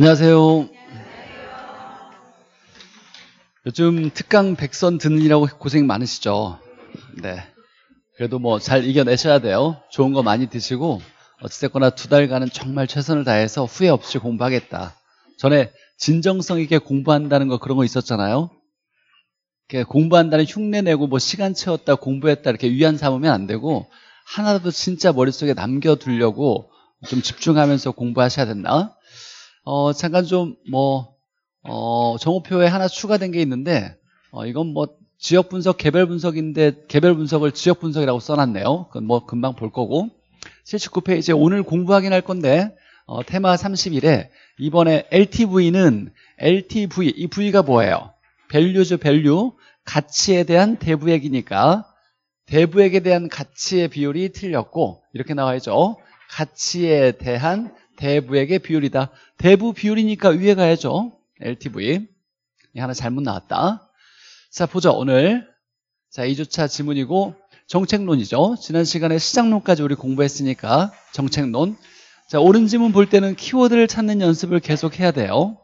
안녕하세요. 요즘 특강 백선 듣느라고 고생 많으시죠? 네. 그래도 뭐 잘 이겨내셔야 돼요. 좋은 거 많이 드시고 어찌됐거나 두 달간은 정말 최선을 다해서 후회 없이 공부하겠다. 전에 진정성 있게 공부한다는 거 그런 거 있었잖아요. 공부한다는 흉내 내고 뭐 시간 채웠다 공부했다 이렇게 위안 삼으면 안 되고 하나라도 진짜 머릿속에 남겨두려고 좀 집중하면서 공부하셔야 된다. 어, 잠깐 좀 뭐, 어, 정오표에 하나 추가된 게 있는데, 어, 이건 뭐 지역 분석, 개별 분석인데 개별 분석을 지역 분석이라고 써놨네요. 그건 뭐 금방 볼 거고. 79페이지에 오늘 공부 하긴할 건데, 어, 테마 31에 이번에 LTV는 LTV, 이 V가 뭐예요? 밸류죠, 밸류. 가치에 대한 대부액이니까 대부액에 대한 가치의 비율이 틀렸고 이렇게 나와 야죠 가치에 대한 대부에게 비율이다. 대부 비율이니까 위에 가야죠. LTV. 하나 잘못 나왔다. 자, 보자. 오늘. 자, 2주차 지문이고 정책론이죠. 지난 시간에 시장론까지 우리 공부했으니까 정책론. 자, 옳은 지문 볼 때는 키워드를 찾는 연습을 계속 해야 돼요.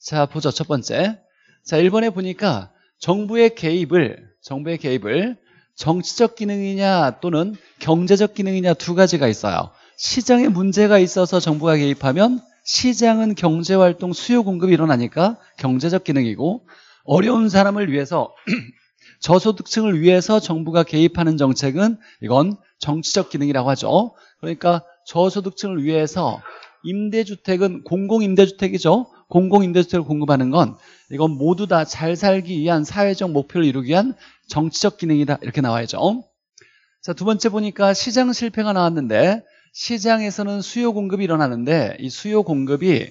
자, 보죠. 첫 번째. 자, 1번에 보니까 정부의 개입을, 정부의 개입을 정치적 기능이냐 또는 경제적 기능이냐 두 가지가 있어요. 시장에 문제가 있어서 정부가 개입하면 시장은 경제활동 수요 공급이 일어나니까 경제적 기능이고 어려운 사람을 위해서 저소득층을 위해서 정부가 개입하는 정책은 이건 정치적 기능이라고 하죠 그러니까 저소득층을 위해서 임대주택은 공공임대주택이죠 공공임대주택을 공급하는 건 이건 모두 다 잘 살기 위한 사회적 목표를 이루기 위한 정치적 기능이다 이렇게 나와야죠 자두 번째 보니까 시장 실패가 나왔는데 시장에서는 수요 공급이 일어나는데 이 수요 공급이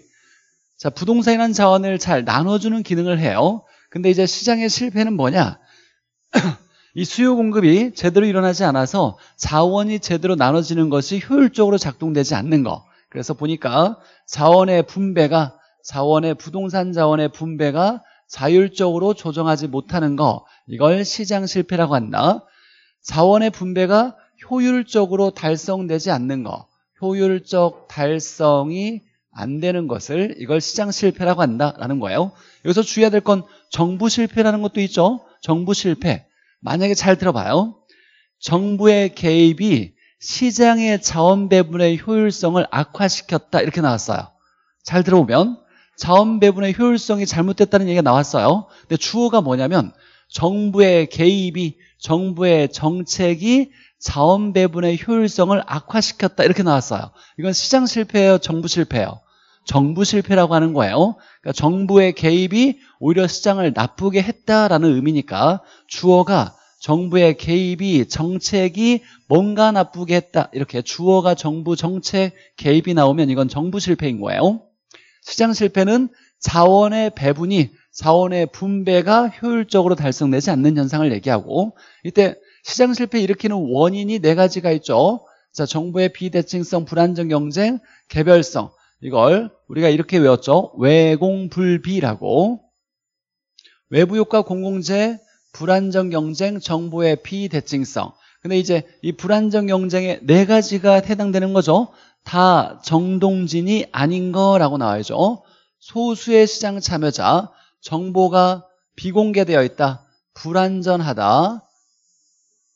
자 부동산이라는 자원을 잘 나눠주는 기능을 해요. 근데 이제 시장의 실패는 뭐냐? 이 수요 공급이 제대로 일어나지 않아서 자원이 제대로 나눠지는 것이 효율적으로 작동되지 않는 거. 그래서 보니까 자원의 분배가 자원의 부동산 자원의 분배가 자율적으로 조정하지 못하는 거 이걸 시장 실패라고 한다. 자원의 분배가 효율적으로 달성되지 않는 거 효율적 달성이 안 되는 것을 이걸 시장 실패라고 한다라는 거예요 여기서 주의해야 될 건 정부 실패라는 것도 있죠 정부 실패 만약에 잘 들어봐요 정부의 개입이 시장의 자원 배분의 효율성을 악화시켰다 이렇게 나왔어요 잘 들어보면 자원 배분의 효율성이 잘못됐다는 얘기가 나왔어요 근데 주어가 뭐냐면 정부의 개입이 정부의 정책이 자원 배분의 효율성을 악화시켰다 이렇게 나왔어요. 이건 시장 실패예요, 정부 실패예요. 정부 실패라고 하는 거예요. 그러니까 정부의 개입이 오히려 시장을 나쁘게 했다라는 의미니까 주어가 정부의 개입이 정책이 뭔가 나쁘게 했다 이렇게 주어가 정부 정책 개입이 나오면 이건 정부 실패인 거예요. 시장 실패는 자원의 배분이 자원의 분배가 효율적으로 달성되지 않는 현상을 얘기하고 이때 시장 실패 일으키는 원인이 네 가지가 있죠. 자, 정부의 비대칭성, 불안정 경쟁, 개별성. 이걸 우리가 이렇게 외웠죠. 외공불비라고. 외부효과 공공재, 불안정 경쟁, 정부의 비대칭성. 근데 이제 이 불안정 경쟁의 네 가지가 해당되는 거죠. 다 정동진이 아닌 거라고 나와야죠. 소수의 시장 참여자, 정보가 비공개되어 있다, 불안전하다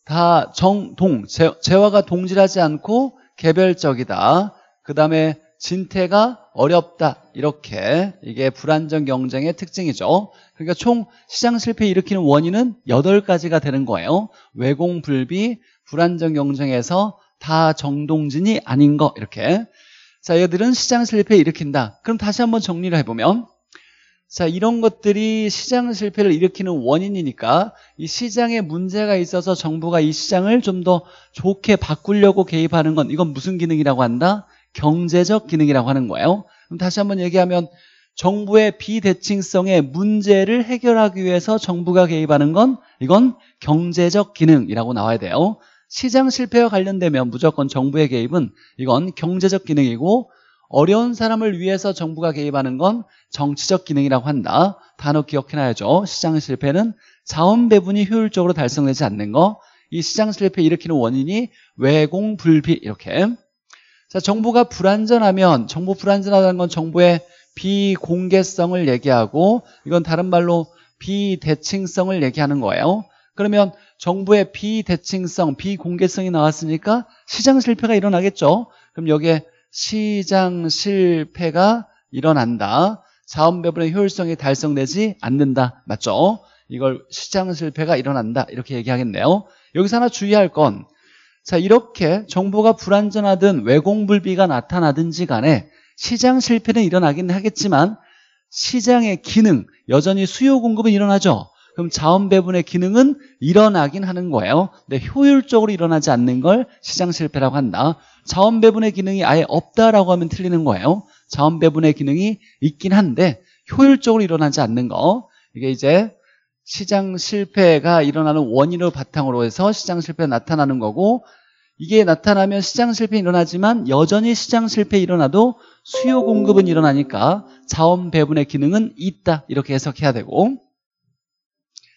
다 정동, 재화가 동질하지 않고 개별적이다. 그 다음에 진퇴가 어렵다. 이렇게 이게 불안정 경쟁의 특징이죠. 그러니까 총 시장 실패 일으키는 원인은 8가지가 되는 거예요. 외공, 불비, 불안정 경쟁에서 다 정동진이 아닌 거 이렇게. 자, 얘들은 시장 실패 일으킨다. 그럼 다시 한번 정리를 해보면 자, 이런 것들이 시장 실패를 일으키는 원인이니까 이 시장에 문제가 있어서 정부가 이 시장을 좀 더 좋게 바꾸려고 개입하는 건 이건 무슨 기능이라고 한다? 경제적 기능이라고 하는 거예요. 그럼 다시 한번 얘기하면 정부의 비대칭성의 문제를 해결하기 위해서 정부가 개입하는 건 이건 경제적 기능이라고 나와야 돼요. 시장 실패와 관련되면 무조건 정부의 개입은 이건 경제적 기능이고 어려운 사람을 위해서 정부가 개입하는 건 정치적 기능이라고 한다. 단어 기억해놔야죠. 시장 실패는 자원 배분이 효율적으로 달성되지 않는 거. 이 시장 실패 일으키는 원인이 외공 불비 이렇게. 자, 정부가 불안전하면 정부 불안전하다는 건정부의 비공개성을 얘기하고 이건 다른 말로 비대칭성을 얘기하는 거예요. 그러면 정부의 비대칭성, 비공개성이 나왔으니까 시장 실패가 일어나겠죠. 그럼 여기에 시장 실패가 일어난다. 자원 배분의 효율성이 달성되지 않는다. 맞죠? 이걸 시장 실패가 일어난다. 이렇게 얘기하겠네요. 여기서 하나 주의할 건 자, 이렇게 정보가 불안전하든 왜곡불비가 나타나든지 간에 시장 실패는 일어나긴 하겠지만 시장의 기능, 여전히 수요 공급은 일어나죠. 그럼 자원 배분의 기능은 일어나긴 하는 거예요. 근데 효율적으로 일어나지 않는 걸 시장 실패라고 한다. 자원 배분의 기능이 아예 없다라고 하면 틀리는 거예요. 자원 배분의 기능이 있긴 한데 효율적으로 일어나지 않는 거. 이게 이제 시장 실패가 일어나는 원인을 바탕으로 해서 시장 실패가 나타나는 거고 이게 나타나면 시장 실패 일어나지만 여전히 시장 실패 일어나도 수요 공급은 일어나니까 자원 배분의 기능은 있다 이렇게 해석해야 되고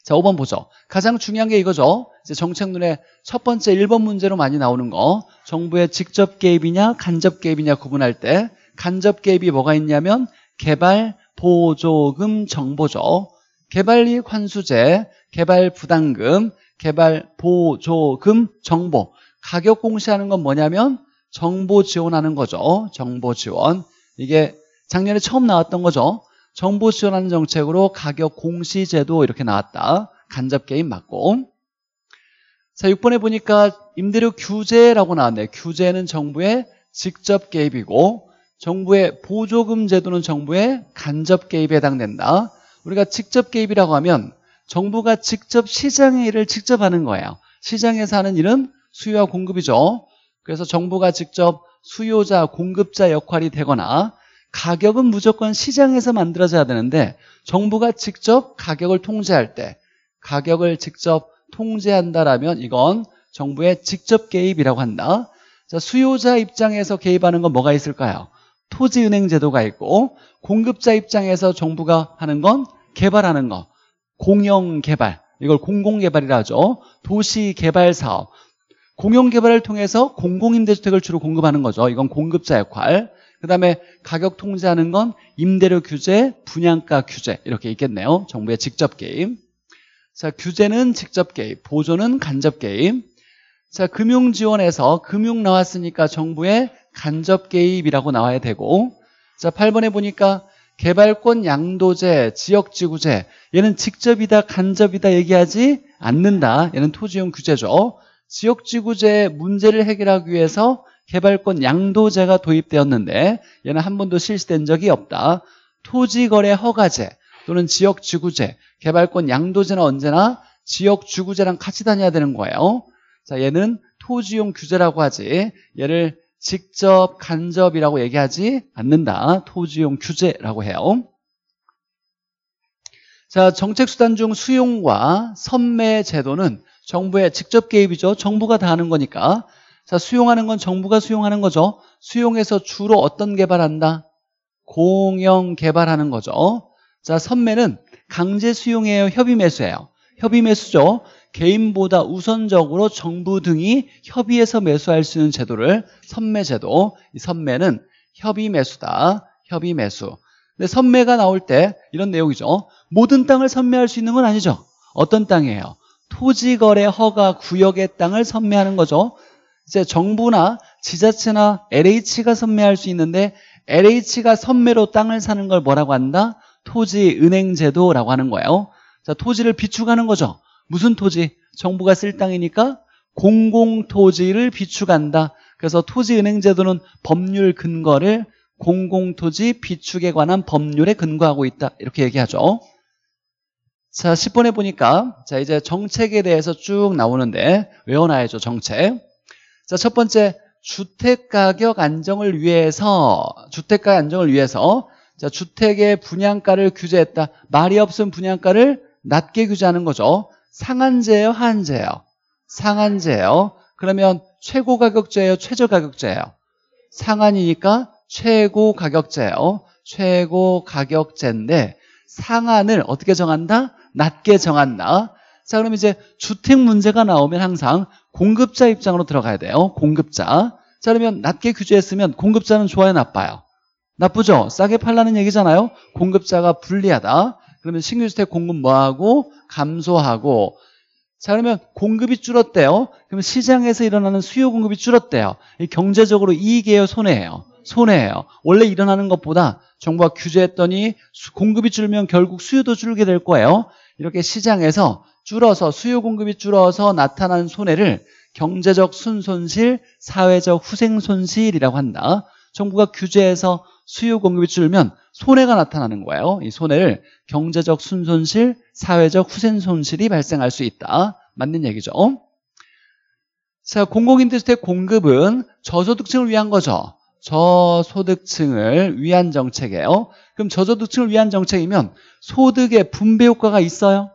자, 5번 보죠. 가장 중요한 게 이거죠. 이제 정책론의 첫 번째 1번 문제로 많이 나오는 거. 정부의 직접 개입이냐, 간접 개입이냐 구분할 때 간접 개입이 뭐가 있냐면 개발 보조금 정보죠. 개발이익 환수제, 개발 부담금, 개발 보조금 정보. 가격 공시하는 건 뭐냐면 정보 지원하는 거죠. 정보 지원. 이게 작년에 처음 나왔던 거죠. 정부 지원하는 정책으로 가격 공시제도 이렇게 나왔다. 간접개임 맞고 자 6번에 보니까 임대료 규제라고 나왔네 규제는 정부의 직접 개입이고 정부의 보조금 제도는 정부의 간접 개입에 해당된다 우리가 직접 개입이라고 하면 정부가 직접 시장의 일을 직접 하는 거예요 시장에서 하는 일은 수요와 공급이죠 그래서 정부가 직접 수요자 공급자 역할이 되거나 가격은 무조건 시장에서 만들어져야 되는데 정부가 직접 가격을 통제할 때 가격을 직접 통제한다라면 이건 정부의 직접 개입이라고 한다. 자, 수요자 입장에서 개입하는 건 뭐가 있을까요? 토지은행 제도가 있고 공급자 입장에서 정부가 하는 건 개발하는 거 공영개발 이걸 공공개발이라 하죠 도시개발사업 공영개발을 통해서 공공임대주택을 주로 공급하는 거죠 이건 공급자 역할 그다음에 가격 통제하는 건 임대료 규제, 분양가 규제 이렇게 있겠네요. 정부의 직접 개입. 자, 규제는 직접 개입, 보조는 간접 개입. 자, 금융 지원에서 금융 나왔으니까 정부의 간접 개입이라고 나와야 되고 자, 8번에 보니까 개발권 양도제, 지역지구제 얘는 직접이다 간접이다 얘기하지 않는다 얘는 토지용 규제죠 지역지구제 문제를 해결하기 위해서 개발권 양도제가 도입되었는데 얘는 한 번도 실시된 적이 없다. 토지거래 허가제 또는 지역주구제 개발권 양도제는 언제나 지역주구제랑 같이 다녀야 되는 거예요. 자, 얘는 토지용 규제라고 하지 얘를 직접 간접이라고 얘기하지 않는다. 토지용 규제라고 해요. 자, 정책수단 중 수용과 선매 제도는 정부의 직접 개입이죠. 정부가 다 하는 거니까 자, 수용하는 건 정부가 수용하는 거죠. 수용해서 주로 어떤 개발한다? 공영 개발하는 거죠. 자, 선매는 강제 수용해요 협의 매수예요? 협의 매수죠. 개인보다 우선적으로 정부 등이 협의해서 매수할 수 있는 제도를 선매제도. 이 선매는 협의 매수다. 협의 매수. 근데 선매가 나올 때 이런 내용이죠. 모든 땅을 선매할 수 있는 건 아니죠. 어떤 땅이에요? 토지거래 허가 구역의 땅을 선매하는 거죠. 이제 정부나 지자체나 LH가 선매할 수 있는데 LH가 선매로 땅을 사는 걸 뭐라고 한다? 토지 은행 제도라고 하는 거예요. 자, 토지를 비축하는 거죠. 무슨 토지? 정부가 쓸 땅이니까 공공토지를 비축한다. 그래서 토지은행 제도는 법률 근거를 공공토지 비축에 관한 법률에 근거하고 있다. 이렇게 얘기하죠. 자, 10번에 보니까 자 이제 정책에 대해서 쭉 나오는데 외워놔야죠, 정책. 자, 첫 번째 주택 가격 안정을 위해서 주택 가격 안정을 위해서 자, 주택의 분양가를 규제했다. 말이 없으면 분양가를 낮게 규제하는 거죠. 상한제예요, 한제예요? 상한제예요. 그러면 최고 가격제예요, 최저 가격제예요? 상한이니까 최고 가격제예요. 최고 가격제인데 상한을 어떻게 정한다? 낮게 정한다. 자, 그럼 이제 주택 문제가 나오면 항상 공급자 입장으로 들어가야 돼요. 공급자. 자, 그러면 낮게 규제했으면 공급자는 좋아요, 나빠요? 나쁘죠? 싸게 팔라는 얘기잖아요. 공급자가 불리하다. 그러면 신규주택 공급 뭐하고? 감소하고. 자, 그러면 공급이 줄었대요. 그러면 시장에서 일어나는 수요 공급이 줄었대요. 경제적으로 이익이에요, 손해예요? 손해예요. 원래 일어나는 것보다 정부가 규제했더니 공급이 줄면 결국 수요도 줄게 될 거예요. 이렇게 시장에서 줄어서 수요 공급이 줄어서 나타난 손해를 경제적 순손실, 사회적 후생 손실이라고 한다. 정부가 규제해서 수요 공급이 줄면 손해가 나타나는 거예요. 이 손해를 경제적 순손실, 사회적 후생 손실이 발생할 수 있다. 맞는 얘기죠. 자, 공공임대주택 공급은 저소득층을 위한 거죠. 저소득층을 위한 정책이에요. 그럼 저소득층을 위한 정책이면 소득의 분배 효과가 있어요?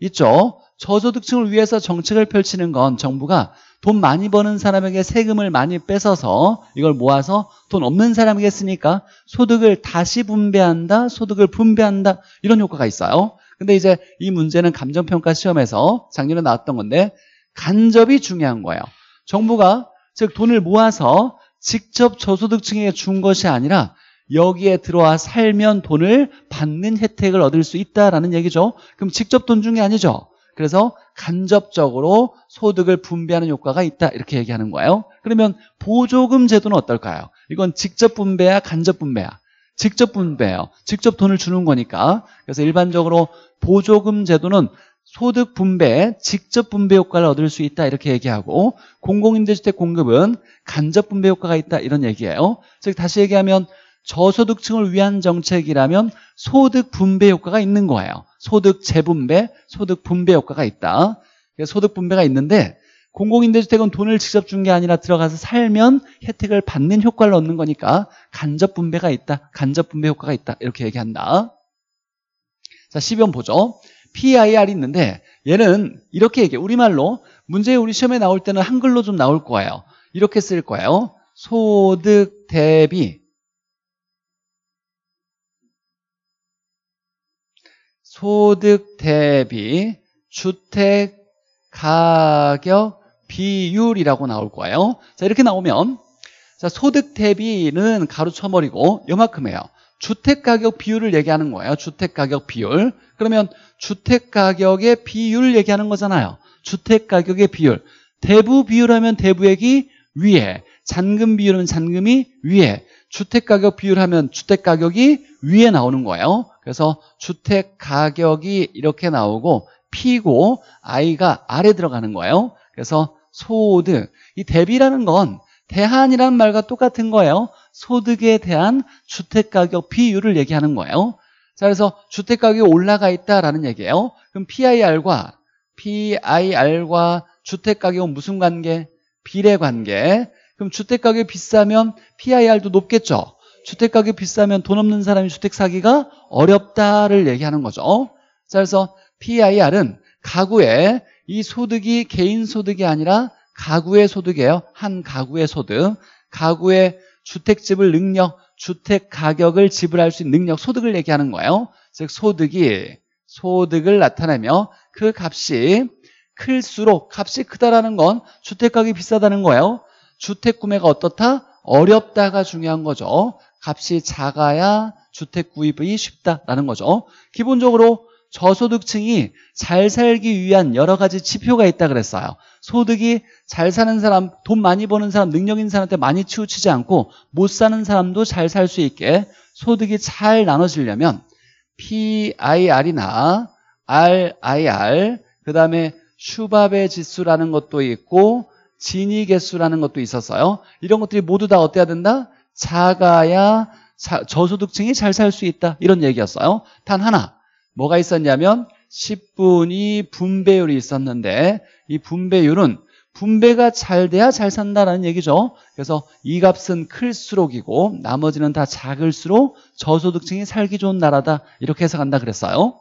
있죠. 저소득층을 위해서 정책을 펼치는 건 정부가 돈 많이 버는 사람에게 세금을 많이 뺏어서 이걸 모아서 돈 없는 사람에게 쓰니까 소득을 다시 분배한다, 소득을 분배한다 이런 효과가 있어요. 근데 이제 이 문제는 감정평가 시험에서 작년에 나왔던 건데 간접이 중요한 거예요. 정부가 즉 돈을 모아서 직접 저소득층에게 준 것이 아니라 여기에 들어와 살면 돈을 받는 혜택을 얻을 수 있다라는 얘기죠. 그럼 직접 돈 중에 아니죠. 그래서 간접적으로 소득을 분배하는 효과가 있다 이렇게 얘기하는 거예요. 그러면 보조금 제도는 어떨까요? 이건 직접 분배야 간접 분배야? 직접 분배예요. 직접 돈을 주는 거니까. 그래서 일반적으로 보조금 제도는 소득 분배, 직접 분배 효과를 얻을 수 있다 이렇게 얘기하고 공공임대주택 공급은 간접 분배 효과가 있다 이런 얘기예요. 즉 다시 얘기하면 저소득층을 위한 정책이라면 소득 분배 효과가 있는 거예요. 소득 재분배, 소득 분배 효과가 있다. 소득 분배가 있는데 공공임대주택은 돈을 직접 준 게 아니라 들어가서 살면 혜택을 받는 효과를 얻는 거니까 간접 분배가 있다. 간접 분배 효과가 있다. 이렇게 얘기한다. 자, 1 0번 보죠. PIR이 있는데 얘는 이렇게 얘기해. 우리말로 문제 우리 시험에 나올 때는 한글로 좀 나올 거예요. 이렇게 쓸 거예요. 소득 대비 소득 대비 주택 가격 비율이라고 나올 거예요. 자, 이렇게 나오면 자, 소득 대비는 가로 쳐버리고 요만큼 해요. 주택 가격 비율을 얘기하는 거예요. 주택 가격 비율. 그러면 주택 가격의 비율을 얘기하는 거잖아요. 주택 가격의 비율. 대부 비율하면 대부액이 위에, 잔금 비율은 잔금이 위에, 주택 가격 비율하면 주택 가격이 위에 나오는 거예요. 그래서 주택 가격이 이렇게 나오고 P고 I가 아래 들어가는 거예요. 그래서 소득, 이 대비라는 건 대한이란 말과 똑같은 거예요. 소득에 대한 주택가격 비율을 얘기하는 거예요. 자, 그래서 주택가격이 올라가 있다라는 얘기예요. 그럼 PIR과 PIR과 주택가격은 무슨 관계? 비례 관계. 그럼 주택가격이 비싸면 PIR도 높겠죠. 주택가격 비싸면 돈 없는 사람이 주택 사기가 어렵다를 얘기하는 거죠. 자, 그래서 PIR은 가구의 이 소득이 개인 소득이 아니라 가구의 소득이에요. 한 가구의 소득. 가구의 주택집을 능력, 주택 가격을 지불할 수 있는 능력, 소득을 얘기하는 거예요. 즉 소득이 소득을 나타내며 그 값이 클수록 값이 크다라는 건 주택가격이 비싸다는 거예요. 주택 구매가 어떻다? 어렵다가 중요한 거죠. 값이 작아야 주택 구입이 쉽다라는 거죠. 기본적으로 저소득층이 잘 살기 위한 여러 가지 지표가 있다 그랬어요. 소득이 잘 사는 사람, 돈 많이 버는 사람, 능력 있는 사람한테 많이 치우치지 않고 못 사는 사람도 잘 살 수 있게 소득이 잘 나눠지려면 PIR이나 RIR, 그 다음에 슈바베 지수라는 것도 있고 진위 개수라는 것도 있었어요. 이런 것들이 모두 다 어때야 된다? 작아야 사, 저소득층이 잘 살 수 있다 이런 얘기였어요 단 하나 뭐가 있었냐면 10분이 분배율이 있었는데 이 분배율은 분배가 잘 돼야 잘 산다라는 얘기죠 그래서 이 값은 클수록이고 나머지는 다 작을수록 저소득층이 살기 좋은 나라다 이렇게 해석한다 그랬어요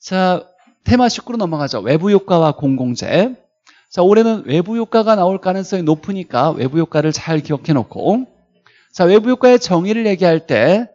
자 테마 19로 넘어가죠 외부효과와 공공재 자, 올해는 외부 효과가 나올 가능성이 높으니까 외부 효과를 잘 기억해 놓고 자, 외부 효과의 정의를 얘기할 때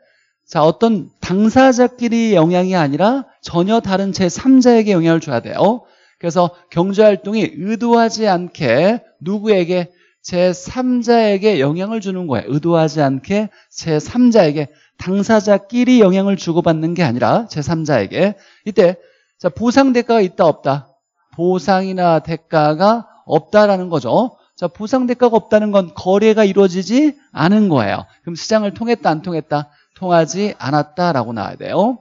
자, 어떤 당사자끼리 영향이 아니라 전혀 다른 제3자에게 영향을 줘야 돼요. 그래서 경제활동이 의도하지 않게 누구에게 제3자에게 영향을 주는 거예요. 의도하지 않게 제3자에게 당사자끼리 영향을 주고받는 게 아니라 제3자에게 이때 자 보상 대가가 있다 없다 보상이나 대가가 없다라는 거죠. 자, 보상 대가가 없다는 건 거래가 이루어지지 않은 거예요. 그럼 시장을 통했다 안 통했다? 통하지 않았다라고 나와야 돼요.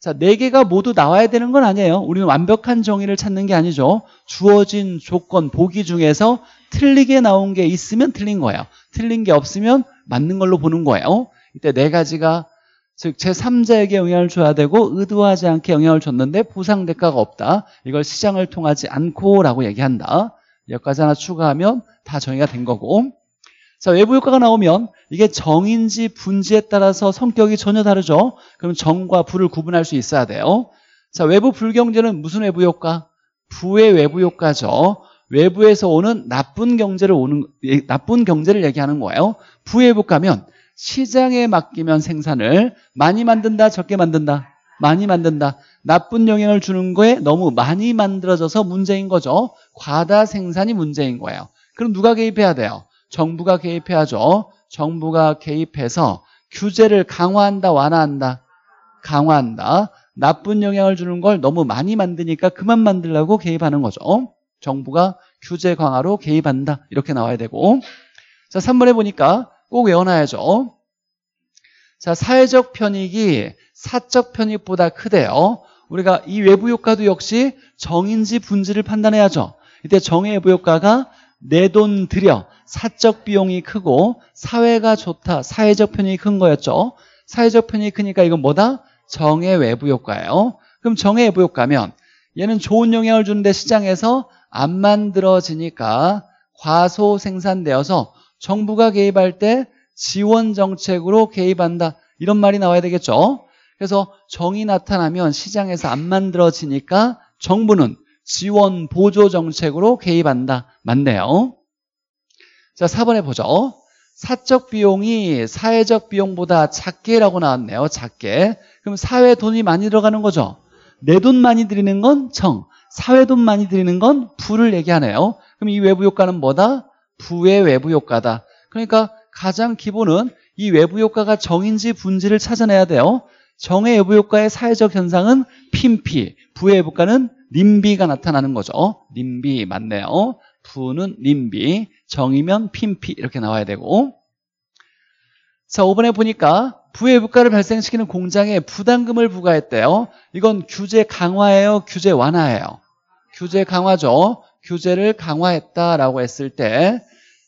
자, 네 개가 모두 나와야 되는 건 아니에요. 우리는 완벽한 정의를 찾는 게 아니죠. 주어진 조건, 보기 중에서 틀리게 나온 게 있으면 틀린 거예요. 틀린 게 없으면 맞는 걸로 보는 거예요. 이때 네 가지가 즉 제3자에게 영향을 줘야 되고 의도하지 않게 영향을 줬는데 보상 대가가 없다. 이걸 시장을 통하지 않고라고 얘기한다. 여기까지 하나 추가하면 다 정의가 된 거고 자 외부 효과가 나오면 이게 정인지 분지에 따라서 성격이 전혀 다르죠. 그럼 정과 부를 구분할 수 있어야 돼요. 자 외부 불경제는 무슨 외부 효과? 부의 외부 효과죠. 외부에서 오는 나쁜 경제를 오는 나쁜 경제를 얘기하는 거예요. 부의 외부 가면 시장에 맡기면 생산을 많이 만든다 적게 만든다 많이 만든다 나쁜 영향을 주는 거에 너무 많이 만들어져서 문제인 거죠 과다 생산이 문제인 거예요 그럼 누가 개입해야 돼요? 정부가 개입해야죠 정부가 개입해서 규제를 강화한다 완화한다 강화한다 나쁜 영향을 주는 걸 너무 많이 만드니까 그만 만들라고 개입하는 거죠 정부가 규제 강화로 개입한다 이렇게 나와야 되고 자 3번에 보니까 꼭 외워놔야죠. 자, 사회적 편익이 사적 편익보다 크대요. 우리가 이 외부 효과도 역시 정인지 분지를 판단해야죠. 이때 정의 외부 효과가 내 돈 들여 사적 비용이 크고 사회가 좋다. 사회적 편익이 큰 거였죠. 사회적 편익이 크니까 이건 뭐다? 정의 외부 효과예요. 그럼 정의 외부 효과면 얘는 좋은 영향을 주는데 시장에서 안 만들어지니까 과소 생산되어서 정부가 개입할 때 지원 정책으로 개입한다. 이런 말이 나와야 되겠죠. 그래서 정이 나타나면 시장에서 안 만들어지니까 정부는 지원 보조 정책으로 개입한다. 맞네요. 자, 4번에 보죠. 사적 비용이 사회적 비용보다 작게라고 나왔네요. 작게. 그럼 사회 돈이 많이 들어가는 거죠. 내 돈 많이 들이는 건 청, 사회 돈 많이 들이는 건 부를 얘기하네요. 그럼 이 외부 효과는 뭐다? 부의 외부 효과다. 그러니까 가장 기본은 이 외부 효과가 정인지 분지를 찾아내야 돼요. 정의 외부 효과의 사회적 현상은 핀피, 부의 외부 효과는 님비가 나타나는 거죠. 님비 어? 맞네요. 부는 님비, 정이면 핀피 이렇게 나와야 되고 자 5번에 보니까 부의 외 부가를 발생시키는 공장에 부담금을 부과했대요. 이건 규제 강화예요? 규제 완화예요? 규제 강화죠. 규제를 강화했다라고 했을 때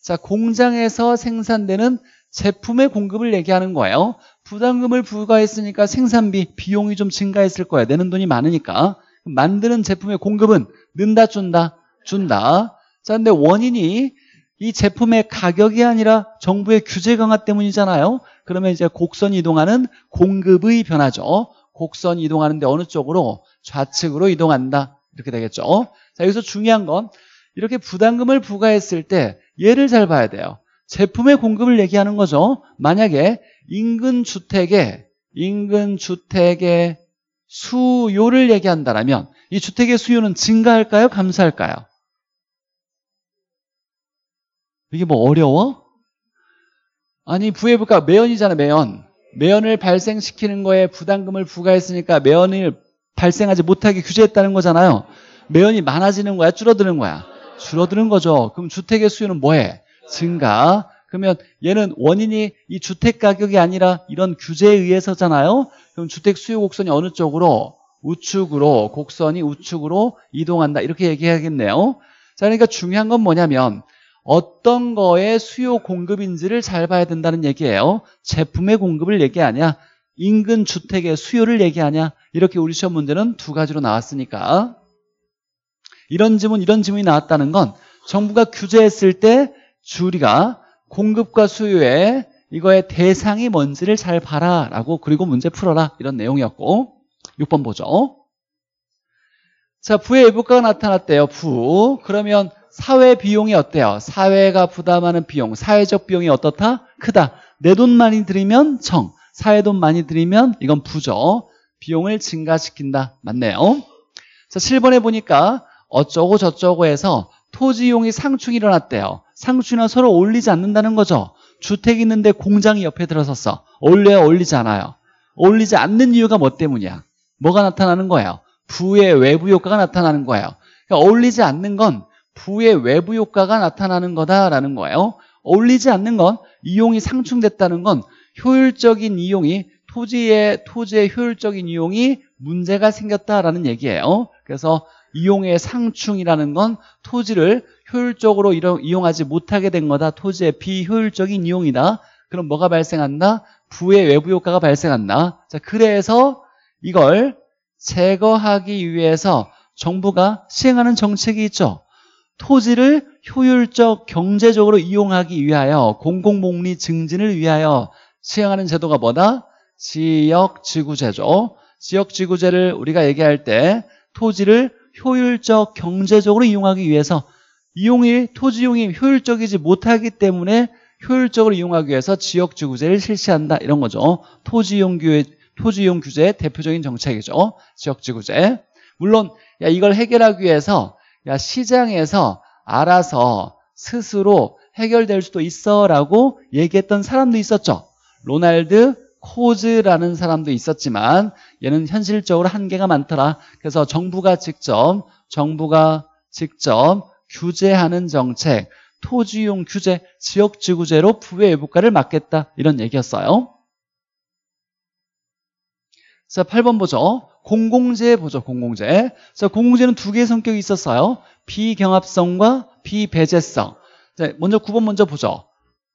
자, 공장에서 생산되는 제품의 공급을 얘기하는 거예요. 부담금을 부과했으니까 생산비, 비용이 좀 증가했을 거야. 내는 돈이 많으니까. 만드는 제품의 공급은 는다, 준다, 준다. 자, 근데 원인이 이 제품의 가격이 아니라 정부의 규제 강화 때문이잖아요. 그러면 이제 곡선 이동하는 공급의 변화죠. 곡선 이동하는데 어느 쪽으로? 좌측으로 이동한다. 이렇게 되겠죠. 자, 여기서 중요한 건 이렇게 부담금을 부과했을 때 얘를 잘 봐야 돼요. 제품의 공급을 얘기하는 거죠. 만약에 인근 주택에 인근 주택의 수요를 얘기한다라면 이 주택의 수요는 증가할까요? 감소할까요? 이게 뭐 어려워? 아니 부해부가 매연이잖아 매연 매연을 발생시키는 거에 부담금을 부과했으니까 매연을 발생하지 못하게 규제했다는 거잖아요 매연이 많아지는 거야 줄어드는 거야 줄어드는 거죠. 그럼 주택의 수요는 뭐해? 증가. 그러면 얘는 원인이 이 주택 가격이 아니라 이런 규제에 의해서잖아요. 그럼 주택 수요 곡선이 어느 쪽으로? 우측으로 곡선이 우측으로 이동한다. 이렇게 얘기해야겠네요 자, 그러니까 중요한 건 뭐냐면 어떤 거에 수요 공급인지를 잘 봐야 된다는 얘기예요. 제품의 공급을 얘기하냐, 인근 주택의 수요를 얘기하냐 이렇게 우리 시험 문제는 두 가지로 나왔으니까 이런 지문, 이런 지문이 나왔다는 건 정부가 규제했을 때 주리가 공급과 수요의 이거의 대상이 뭔지를 잘 봐라라고 그리고 문제 풀어라 이런 내용이었고 6번 보죠. 자, 부의 외부가 나타났대요. 부. 그러면 사회 비용이 어때요? 사회가 부담하는 비용, 사회적 비용이 어떻다? 크다. 내 돈 많이 들이면 청. 사회 돈 많이 들이면 이건 부죠. 비용을 증가시킨다. 맞네요. 자, 7번에 보니까 어쩌고 저쩌고 해서 토지용이 상충이 일어났대요. 상충이나 서로 어울리지 않는다는 거죠. 주택이 있는데 공장이 옆에 들어섰어. 어울려야 어울리지 않아요? 어울리지 않는 이유가 뭐 때문이야? 뭐가 나타나는 거예요? 부의 외부 효과가 나타나는 거예요. 그러니까 어울리지 않는 건 부의 외부 효과가 나타나는 거다라는 거예요. 어울리지 않는 건 이용이 상충됐다는 건 효율적인 이용이 토지의 토지의 효율적인 이용이 문제가 생겼다라는 얘기예요. 그래서 이용의 상충이라는 건 토지를 효율적으로 이용하지 못하게 된 거다. 토지의 비효율적인 이용이다. 그럼 뭐가 발생한다? 부의 외부 효과가 발생한다. 자, 그래서 이걸 제거하기 위해서 정부가 시행하는 정책이 있죠. 토지를 효율적 경제적으로 이용하기 위하여 공공복리 증진을 위하여 시행하는 제도가 뭐다? 지역지구제죠. 지역지구제를 우리가 얘기할 때 토지를 효율적, 경제적으로 이용하기 위해서 이용이 토지 이용이 효율적이지 못하기 때문에 효율적으로 이용하기 위해서 지역주구제를 실시한다 이런 거죠. 토지 이용 규제, 토지 이용 규제의 대표적인 정책이죠. 지역주구제. 물론 야 이걸 해결하기 위해서 야 시장에서 알아서 스스로 해결될 수도 있어라고 얘기했던 사람도 있었죠. 로날드 코즈라는 사람도 있었지만 얘는 현실적으로 한계가 많더라. 그래서 정부가 직접 정부가 직접 규제하는 정책, 토지용 규제, 지역지구제로 부의 외부가를 막겠다 이런 얘기였어요. 자, 8번 보죠. 공공재 보죠, 공공재. 자, 공공재는 두 개의 성격이 있었어요. 비경합성과 비배제성. 자, 먼저 9번 먼저 보죠.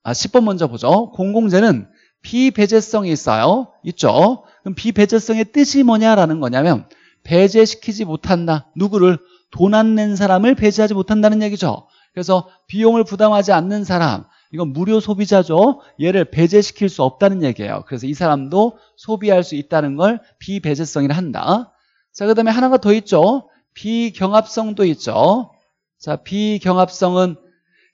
아, 10번 먼저 보죠. 공공재는 비배제성이 있어요. 있죠. 그럼 비배제성의 뜻이 뭐냐라는 거냐면 배제시키지 못한다. 누구를? 돈 안 낸 사람을 배제하지 못한다는 얘기죠. 그래서 비용을 부담하지 않는 사람, 이건 무료 소비자죠. 얘를 배제시킬 수 없다는 얘기예요. 그래서 이 사람도 소비할 수 있다는 걸 비배제성이라 한다. 자, 그 다음에 하나가 더 있죠. 비경합성도 있죠. 자, 비경합성은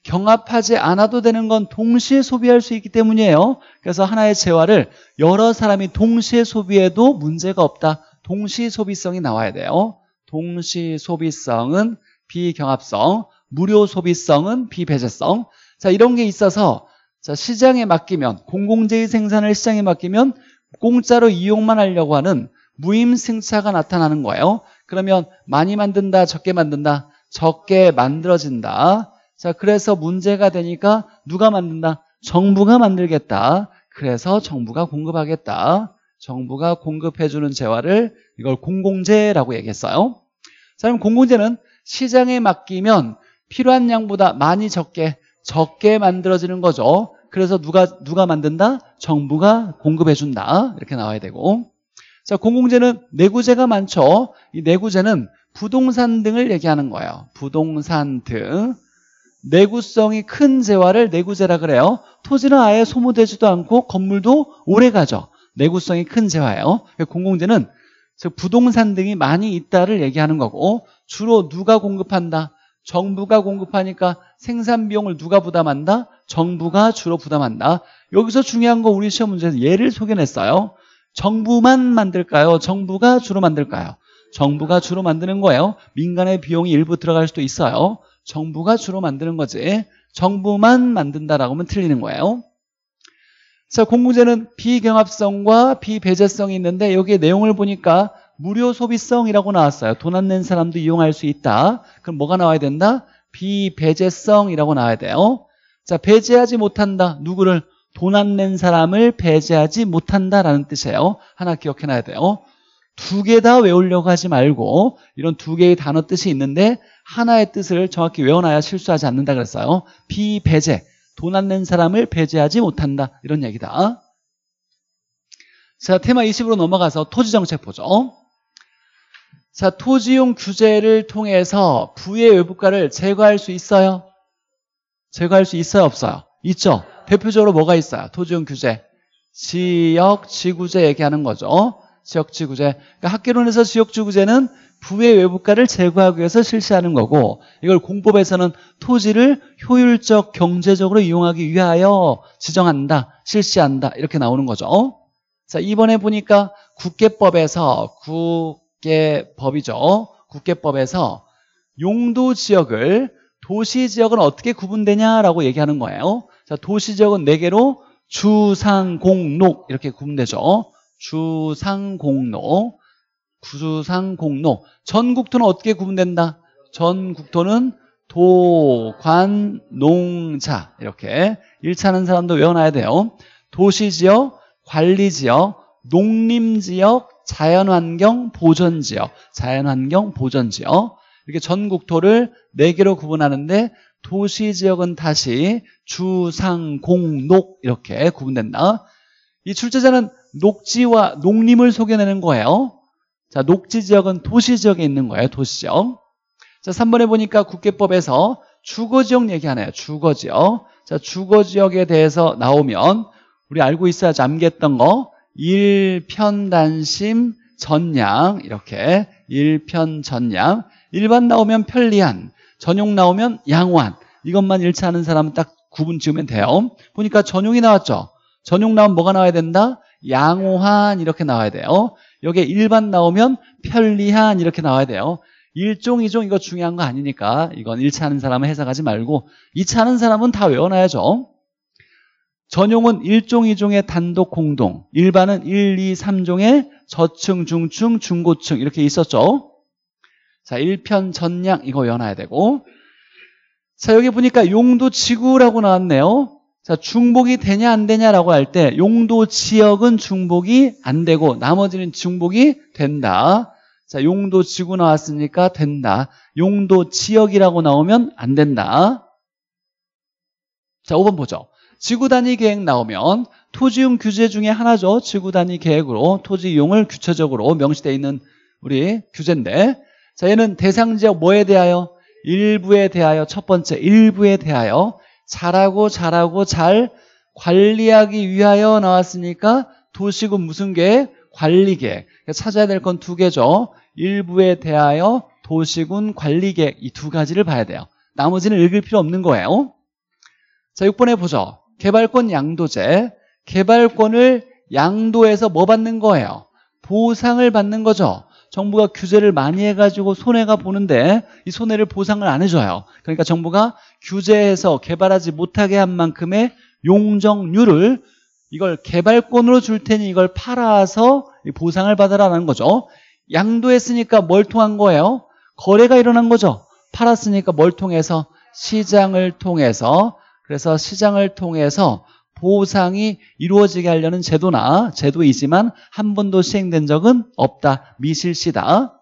경합하지 않아도 되는 건 동시에 소비할 수 있기 때문이에요. 그래서 하나의 재화를 여러 사람이 동시에 소비해도 문제가 없다. 동시 소비성이 나와야 돼요. 동시 소비성은 비경합성, 무료 소비성은 비배제성. 자, 이런 게 있어서 자, 시장에 맡기면 공공재의 생산을 시장에 맡기면 공짜로 이용만 하려고 하는 무임승차가 나타나는 거예요. 그러면 많이 만든다, 적게 만든다, 적게 만들어진다. 자, 그래서 문제가 되니까 누가 만든다? 정부가 만들겠다. 그래서 정부가 공급하겠다. 정부가 공급해주는 재화를 이걸 공공재라고 얘기했어요. 자, 그럼 공공재는 시장에 맡기면 필요한 양보다 많이 적게, 적게 만들어지는 거죠. 그래서 누가, 누가 만든다? 정부가 공급해준다. 이렇게 나와야 되고. 자, 공공재는 내구재가 많죠. 이 내구재는 부동산 등을 얘기하는 거예요. 부동산 등. 내구성이 큰 재화를 내구재라 그래요. 토지는 아예 소모되지도 않고 건물도 오래가죠. 내구성이 큰 재화예요. 공공재는 즉 부동산 등이 많이 있다를 얘기하는 거고 주로 누가 공급한다? 정부가 공급하니까 생산 비용을 누가 부담한다? 정부가 주로 부담한다. 여기서 중요한 거 우리 시험 문제에서 예를 소개했어요 정부만 만들까요? 정부가 주로 만들까요? 정부가 주로 만드는 거예요. 민간의 비용이 일부 들어갈 수도 있어요. 정부가 주로 만드는 거지 정부만 만든다라고 하면 틀리는 거예요 자 공공재는 비경합성과 비배제성이 있는데 여기에 내용을 보니까 무료 소비성이라고 나왔어요 돈 안 낸 사람도 이용할 수 있다 그럼 뭐가 나와야 된다? 비배제성이라고 나와야 돼요 자 배제하지 못한다 누구를? 돈 안 낸 사람을 배제하지 못한다라는 뜻이에요 하나 기억해놔야 돼요 두 개 다 외우려고 하지 말고 이런 두 개의 단어 뜻이 있는데 하나의 뜻을 정확히 외워놔야 실수하지 않는다 그랬어요. 비배제, 돈 안 낸 사람을 배제하지 못한다. 이런 얘기다. 자, 테마 20으로 넘어가서 토지정책 보죠. 자, 토지용 규제를 통해서 부의 외부가를 제거할 수 있어요? 제거할 수 있어요? 없어요? 있죠? 대표적으로 뭐가 있어요? 토지용 규제. 지역 지구제 얘기하는 거죠. 지역 지구제. 그러니까 학계론에서 지역 지구제는 부의 외부가를 제거하기 위해서 실시하는 거고 이걸 공법에서는 토지를 효율적 경제적으로 이용하기 위하여 지정한다, 실시한다 이렇게 나오는 거죠. 자 이번에 보니까 국계법에서 국계법이죠. 국계법에서 용도 지역을 도시 지역은 어떻게 구분되냐라고 얘기하는 거예요. 자 도시 지역은 4 개로 주상공록 이렇게 구분되죠. 주상공록 구수상 공로. 전국토는 어떻게 구분된다? 전국토는 도, 관, 농, 자. 이렇게 1차는 사람도 외워놔야 돼요. 도시지역, 관리지역, 농림지역, 자연환경, 보전지역. 자연환경, 보전지역. 이렇게 전국토를 4개로 구분하는데 도시지역은 다시 주상공록 이렇게 구분된다. 이 출제자는 녹지와 농림을 소개내는 거예요. 자, 녹지 지역은 도시 지역에 있는 거예요. 도시 지역. 자, 3번에 보니까 국회법에서 주거 지역 얘기하네요 주거 지역. 자, 주거 지역에 대해서 나오면 우리 알고 있어야 잠겼던 거 일편단심 전량 이렇게 일편 전량 일반 나오면 편리한 전용 나오면 양호한 이것만 일치하는 사람은 딱 구분 지으면 돼요. 보니까 전용이 나왔죠. 전용 나오면 뭐가 나와야 된다? 양호한 이렇게 나와야 돼요. 여기에 일반 나오면 편리한 이렇게 나와야 돼요. 1종, 2종 이거 중요한 거 아니니까 이건 1차 하는 사람은 해석하지 말고 2차 하는 사람은 다 외워놔야죠. 전용은 1종, 2종의 단독 공동 일반은 1, 2, 3종의 저층, 중층, 중고층 이렇게 있었죠. 자, 1편 전량 이거 외워놔야 되고 자, 여기 보니까 용도 지구라고 나왔네요. 자, 중복이 되냐 안 되냐라고 할 때 용도 지역은 중복이 안 되고 나머지는 중복이 된다. 자, 용도 지구 나왔으니까 된다. 용도 지역이라고 나오면 안 된다. 자, 5번 보죠. 지구 단위 계획 나오면 토지 용 규제 중에 하나죠. 지구 단위 계획으로 토지 이용을 규체적으로 명시되어 있는 우리 규제인데 자, 얘는 대상 지역 뭐에 대하여? 일부에 대하여 첫 번째 일부에 대하여 잘하고 잘하고 잘 관리하기 위하여 나왔으니까 도시군 무슨 계? 관리계. 그러니까 찾아야 될 건 두 개죠. 일부에 대하여 도시군 관리계 이 두 가지를 봐야 돼요. 나머지는 읽을 필요 없는 거예요. 자, 6번에 보죠. 개발권 양도제. 개발권을 양도해서 뭐 받는 거예요? 보상을 받는 거죠. 정부가 규제를 많이 해가지고 손해가 보는데 이 손해를 보상을 안 해줘요. 그러니까 정부가 규제해서 개발하지 못하게 한 만큼의 용적률을 이걸 개발권으로 줄 테니 이걸 팔아서 보상을 받으라는 거죠. 양도했으니까 뭘 통한 거예요? 거래가 일어난 거죠. 팔았으니까 뭘 통해서? 시장을 통해서 그래서 시장을 통해서 보상이 이루어지게 하려는 제도나 제도이지만 한 번도 시행된 적은 없다. 미실시다.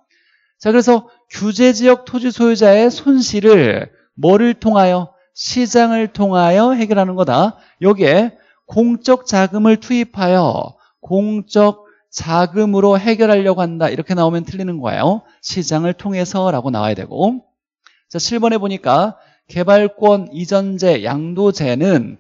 자, 그래서 규제지역 토지 소유자의 손실을 뭐를 통하여? 시장을 통하여 해결하는 거다. 여기에 공적 자금을 투입하여 공적 자금으로 해결하려고 한다. 이렇게 나오면 틀리는 거예요. 시장을 통해서라고 나와야 되고 자 7번에 보니까 개발권 이전제 양도제는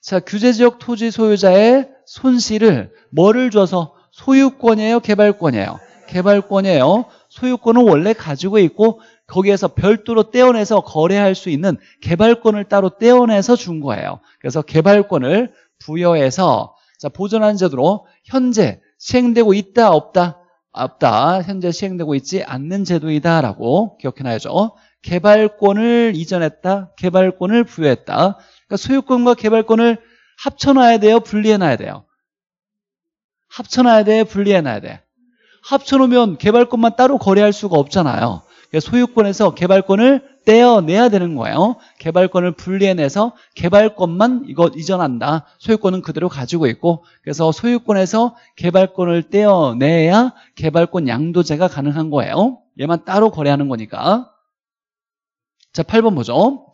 자 규제지역 토지 소유자의 손실을 뭐를 줘서 소유권이에요 개발권이에요 개발권이에요 소유권은 원래 가지고 있고 거기에서 별도로 떼어내서 거래할 수 있는 개발권을 따로 떼어내서 준 거예요. 그래서 개발권을 부여해서 자, 보존하는 제도로 현재 시행되고 있다 없다 없다 현재 시행되고 있지 않는 제도이다라고 기억해놔야죠. 개발권을 이전했다 개발권을 부여했다. 그러니까 소유권과 개발권을 합쳐놔야 돼요 분리해놔야 돼요. 합쳐놔야 돼 분리해놔야 돼. 합쳐놓으면 개발권만 따로 거래할 수가 없잖아요. 그러니까 소유권에서 개발권을 떼어내야 되는 거예요. 개발권을 분리해내서 개발권만 이거 이전한다. 소유권은 그대로 가지고 있고 그래서 소유권에서 개발권을 떼어내야 개발권 양도제가 가능한 거예요. 얘만 따로 거래하는 거니까. 자, 8번 보죠.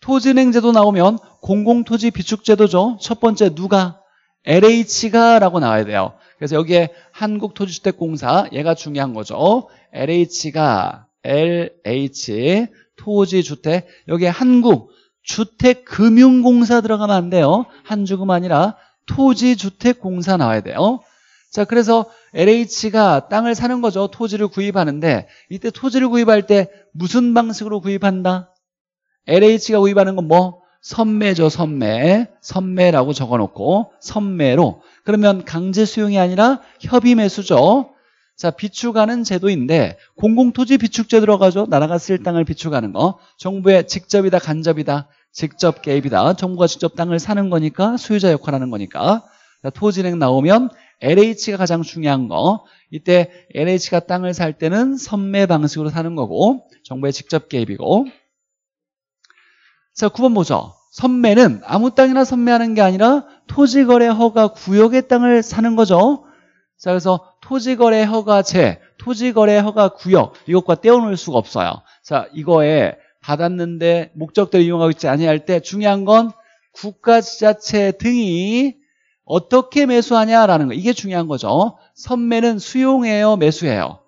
토지은행제도 나오면 공공토지 비축제도죠. 첫 번째 누가? LH가 라고 나와야 돼요. 그래서 여기에 한국토지주택공사 얘가 중요한 거죠. LH가 LH 토지주택 여기 에 한국 주택금융공사 들어가면 안 돼요 한주금 아니라 토지주택공사 나와야 돼요 자 그래서 LH가 땅을 사는 거죠 토지를 구입하는데 이때 토지를 구입할 때 무슨 방식으로 구입한다? LH가 구입하는 건 뭐? 선매죠 선매 선매라고 적어놓고 선매로 그러면 강제 수용이 아니라 협의 매수죠 자, 비축하는 제도인데 공공토지 비축제 들어가죠. 나라가 쓸 땅을 비축하는 거. 정부의 직접이다 간접이다. 직접 개입이다. 정부가 직접 땅을 사는 거니까 소유자 역할하는 거니까. 자, 토지행 나오면 LH가 가장 중요한 거. 이때 LH가 땅을 살 때는 선매 방식으로 사는 거고 정부의 직접 개입이고. 자, 9번 보죠. 선매는 아무 땅이나 선매하는 게 아니라 토지거래 허가 구역의 땅을 사는 거죠. 자, 그래서 토지거래 허가제, 토지거래 허가 구역 이것과 떼어놓을 수가 없어요. 자, 이거에 받았는데 목적대로 이용하고 있지 아니할 때 중요한 건 국가 지자체 등이 어떻게 매수하냐라는 거. 이게 중요한 거죠. 선매는 수용해요, 매수해요.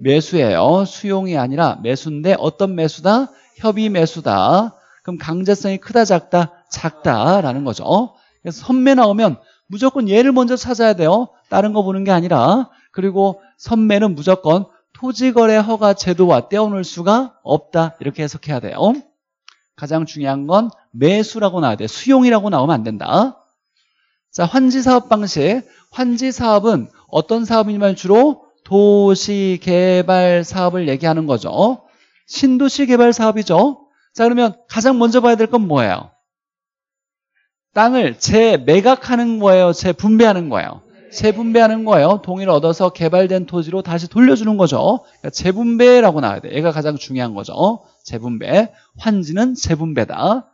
매수해요 수용이 아니라 매수인데 어떤 매수다? 협의 매수다. 그럼 강제성이 크다 작다? 작다라는 거죠. 그래서 선매 나오면 무조건 얘를 먼저 찾아야 돼요. 다른 거 보는 게 아니라. 그리고 선매는 무조건 토지거래 허가 제도와 떼어놓을 수가 없다. 이렇게 해석해야 돼요. 가장 중요한 건 매수라고 나와야 돼. 수용이라고 나오면 안 된다. 자, 환지 사업 방식. 환지 사업은 어떤 사업이냐면 주로 도시 개발 사업을 얘기하는 거죠. 신도시 개발 사업이죠. 자, 그러면 가장 먼저 봐야 될 건 뭐예요? 땅을 재매각하는 거예요? 재분배하는 거예요? 재분배하는 거예요. 동의를 얻어서 개발된 토지로 다시 돌려주는 거죠. 그러니까 재분배라고 나와야 돼. 얘가 가장 중요한 거죠. 재분배. 환지는 재분배다.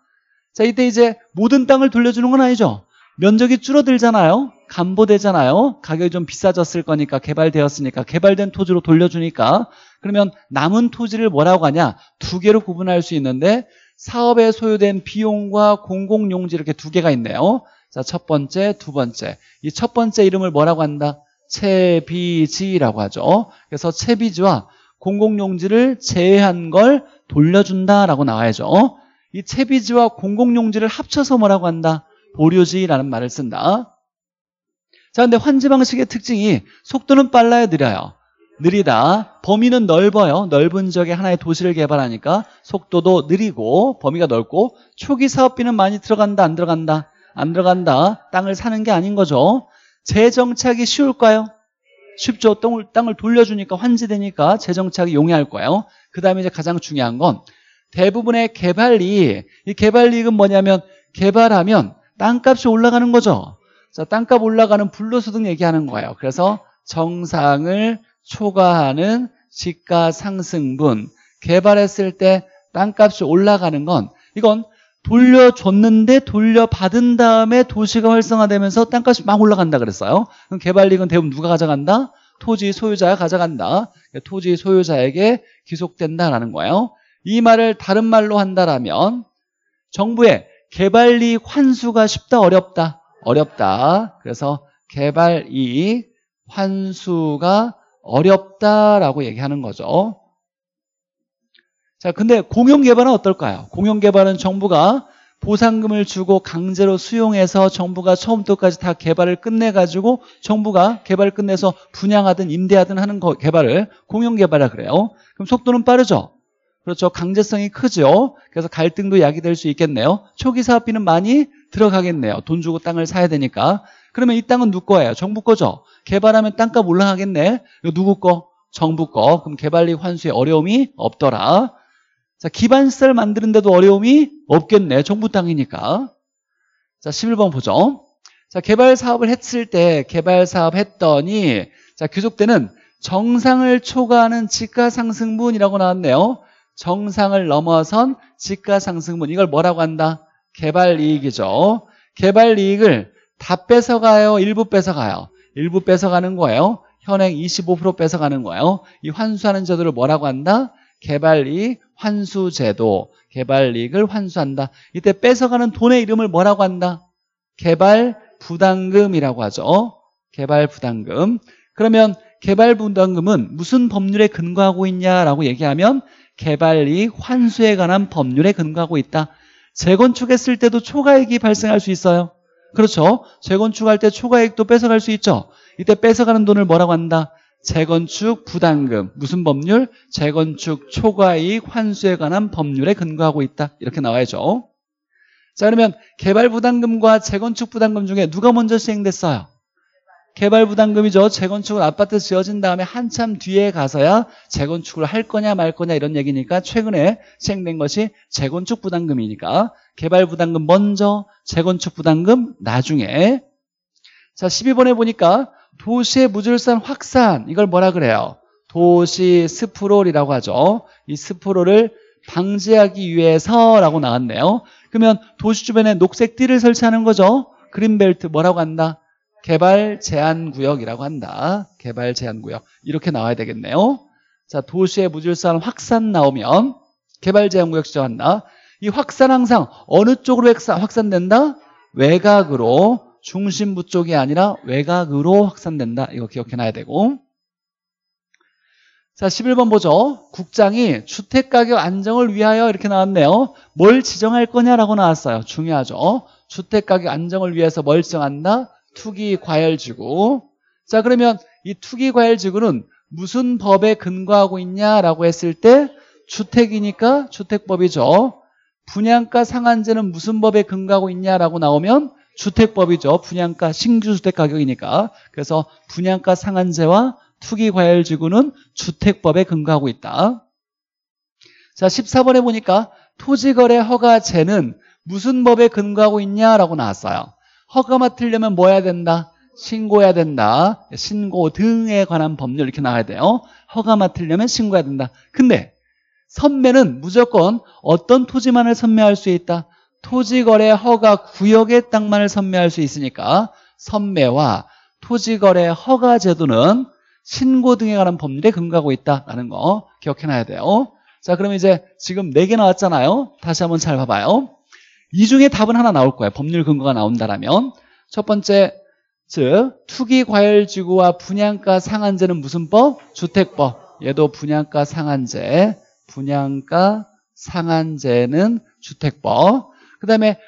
자, 이때 이제 모든 땅을 돌려주는 건 아니죠. 면적이 줄어들잖아요. 감보되잖아요. 가격이 좀 비싸졌을 거니까 개발되었으니까 개발된 토지로 돌려주니까 그러면 남은 토지를 뭐라고 하냐? 두 개로 구분할 수 있는데 사업에 소요된 비용과 공공용지 이렇게 두 개가 있네요. 자, 첫 번째, 두 번째. 이 첫 번째 이름을 뭐라고 한다? 채비지라고 하죠. 그래서 채비지와 공공용지를 제외한 걸 돌려준다라고 나와야죠. 이 채비지와 공공용지를 합쳐서 뭐라고 한다? 보류지라는 말을 쓴다. 자, 근데 환지 방식의 특징이 속도는 빨라야 느려요. 느리다. 범위는 넓어요. 넓은 지역에 하나의 도시를 개발하니까 속도도 느리고 범위가 넓고 초기 사업비는 많이 들어간다 안 들어간다 안 들어간다 땅을 사는 게 아닌 거죠. 재정착이 쉬울까요? 쉽죠. 땅을, 땅을 돌려주니까 환지되니까 재정착이 용이할 거예요. 그 다음에 이제 가장 중요한 건 대부분의 개발이이 개발이익은 뭐냐면 개발하면 땅값이 올라가는 거죠. 자, 땅값 올라가는 불로소득 얘기하는 거예요. 그래서 정상을 초과하는 시가 상승분 개발했을 때 땅값이 올라가는 건 이건 돌려줬는데 돌려받은 다음에 도시가 활성화되면서 땅값이 막 올라간다 그랬어요 그럼 개발이익은 대부분 누가 가져간다? 토지 소유자가 가져간다 토지 소유자에게 기속된다라는 거예요 이 말을 다른 말로 한다라면 정부의 개발이익 환수가 쉽다 어렵다 어렵다 그래서 개발이익 환수가 어렵다라고 얘기하는 거죠. 자, 근데 공용 개발은 어떨까요? 공용 개발은 정부가 보상금을 주고 강제로 수용해서 정부가 처음부터까지 다 개발을 끝내가지고 정부가 개발 끝내서 분양하든 임대하든 하는 거, 개발을 공용 개발이라 그래요. 그럼 속도는 빠르죠. 그렇죠. 강제성이 크죠. 그래서 갈등도 야기될 수 있겠네요. 초기 사업비는 많이 들어가겠네요. 돈 주고 땅을 사야 되니까. 그러면 이 땅은 누구 거예요? 정부 거죠. 개발하면 땅값 올라가겠네. 이거 누구 거? 정부 거. 그럼 개발이 환수에 어려움이 없더라. 자, 기반시설 만드는데도 어려움이 없겠네. 정부 땅이니까. 자, 11번 보죠. 자, 개발 사업을 했을 때 개발 사업 했더니 자, 규속되는 정상을 초과하는 지가 상승분이라고 나왔네요. 정상을 넘어선 지가 상승분. 이걸 뭐라고 한다? 개발 이익이죠. 개발 이익을 다 뺏어가요? 일부 뺏어가요? 일부 뺏어가는 거예요. 현행 25% 뺏어가는 거예요. 이 환수하는 제도를 뭐라고 한다? 개발이익 환수제도, 개발이익을 환수한다. 이때 뺏어가는 돈의 이름을 뭐라고 한다? 개발 부담금이라고 하죠. 개발 부담금. 그러면 개발 부담금은 무슨 법률에 근거하고 있냐라고 얘기하면 개발이익 환수에 관한 법률에 근거하고 있다. 재건축했을 때도 초과이익이 발생할 수 있어요. 그렇죠. 재건축할 때 초과액도 뺏어갈 수 있죠. 이때 뺏어가는 돈을 뭐라고 한다? 재건축 부담금. 무슨 법률? 재건축 초과이익 환수에 관한 법률에 근거하고 있다. 이렇게 나와야죠. 자 그러면 개발 부담금과 재건축 부담금 중에 누가 먼저 시행됐어요? 개발 부담금이죠. 재건축은 아파트 지어진 다음에 한참 뒤에 가서야 재건축을 할 거냐 말 거냐 이런 얘기니까 최근에 시행된 것이 재건축 부담금이니까 개발 부담금 먼저 재건축 부담금 나중에 자 12번에 보니까 도시의 무질산 확산 이걸 뭐라 그래요? 도시 스프롤이라고 하죠. 이 스프롤을 방지하기 위해서라고 나왔네요. 그러면 도시 주변에 녹색 띠를 설치하는 거죠. 그린벨트 뭐라고 한다? 개발 제한 구역이라고 한다. 개발 제한 구역. 이렇게 나와야 되겠네요. 자, 도시의 무질서한 확산 나오면 개발 제한 구역 지정한다. 이 확산 항상 어느 쪽으로 확산된다? 외곽으로 중심부 쪽이 아니라 외곽으로 확산된다. 이거 기억해 놔야 되고. 자, 11번 보죠. 국장이 주택가격 안정을 위하여 이렇게 나왔네요. 뭘 지정할 거냐라고 나왔어요. 중요하죠. 주택가격 안정을 위해서 뭘 지정한다? 투기 과열 지구. 자, 그러면 이 투기 과열 지구는 무슨 법에 근거하고 있냐라고 했을 때 주택이니까 주택법이죠. 분양가 상한제는 무슨 법에 근거하고 있냐라고 나오면 주택법이죠. 분양가 신규주택 가격이니까. 그래서 분양가 상한제와 투기 과열 지구는 주택법에 근거하고 있다. 자, 14번에 보니까 토지거래 허가제는 무슨 법에 근거하고 있냐라고 나왔어요. 허가 맡으려면 뭐 해야 된다? 신고해야 된다. 신고 등에 관한 법률 이렇게 나와야 돼요. 허가 맡으려면 신고해야 된다. 근데 선매는 무조건 어떤 토지만을 선매할 수 있다? 토지거래 허가 구역의 땅만을 선매할 수 있으니까 선매와 토지거래 허가 제도는 신고 등에 관한 법률에 근거하고 있다라는 거 기억해놔야 돼요. 자, 그럼 이제 지금 4개 나왔잖아요. 다시 한번 잘 봐봐요. 이 중에 답은 하나 나올 거야. 법률 근거가 나온다라면. 첫 번째, 즉 투기 과열 지구와 분양가 상한제는 무슨 법? 주택법. 얘도 분양가 상한제. 분양가 상한제는 주택법. 그다음에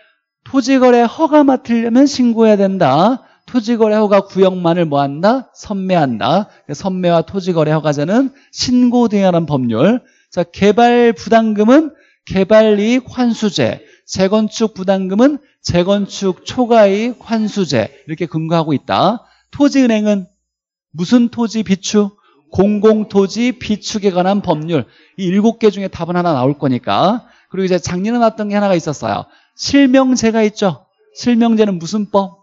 토지거래 허가 맡으려면 신고해야 된다. 토지거래 허가 구역만을 뭐한다? 선매한다. 선매와 토지거래 허가제는 신고 등에 관한 법률. 자, 개발 부담금은 개발이익 환수제. 재건축 부담금은 재건축 초과이익 환수제 이렇게 근거하고 있다. 토지은행은 무슨 토지 비축 공공토지 비축에 관한 법률 이일개 중에 답은 하나 나올 거니까 그리고 이제 작년에 나왔던 게 하나가 있었어요. 실명제가 있죠. 실명제는 무슨 법?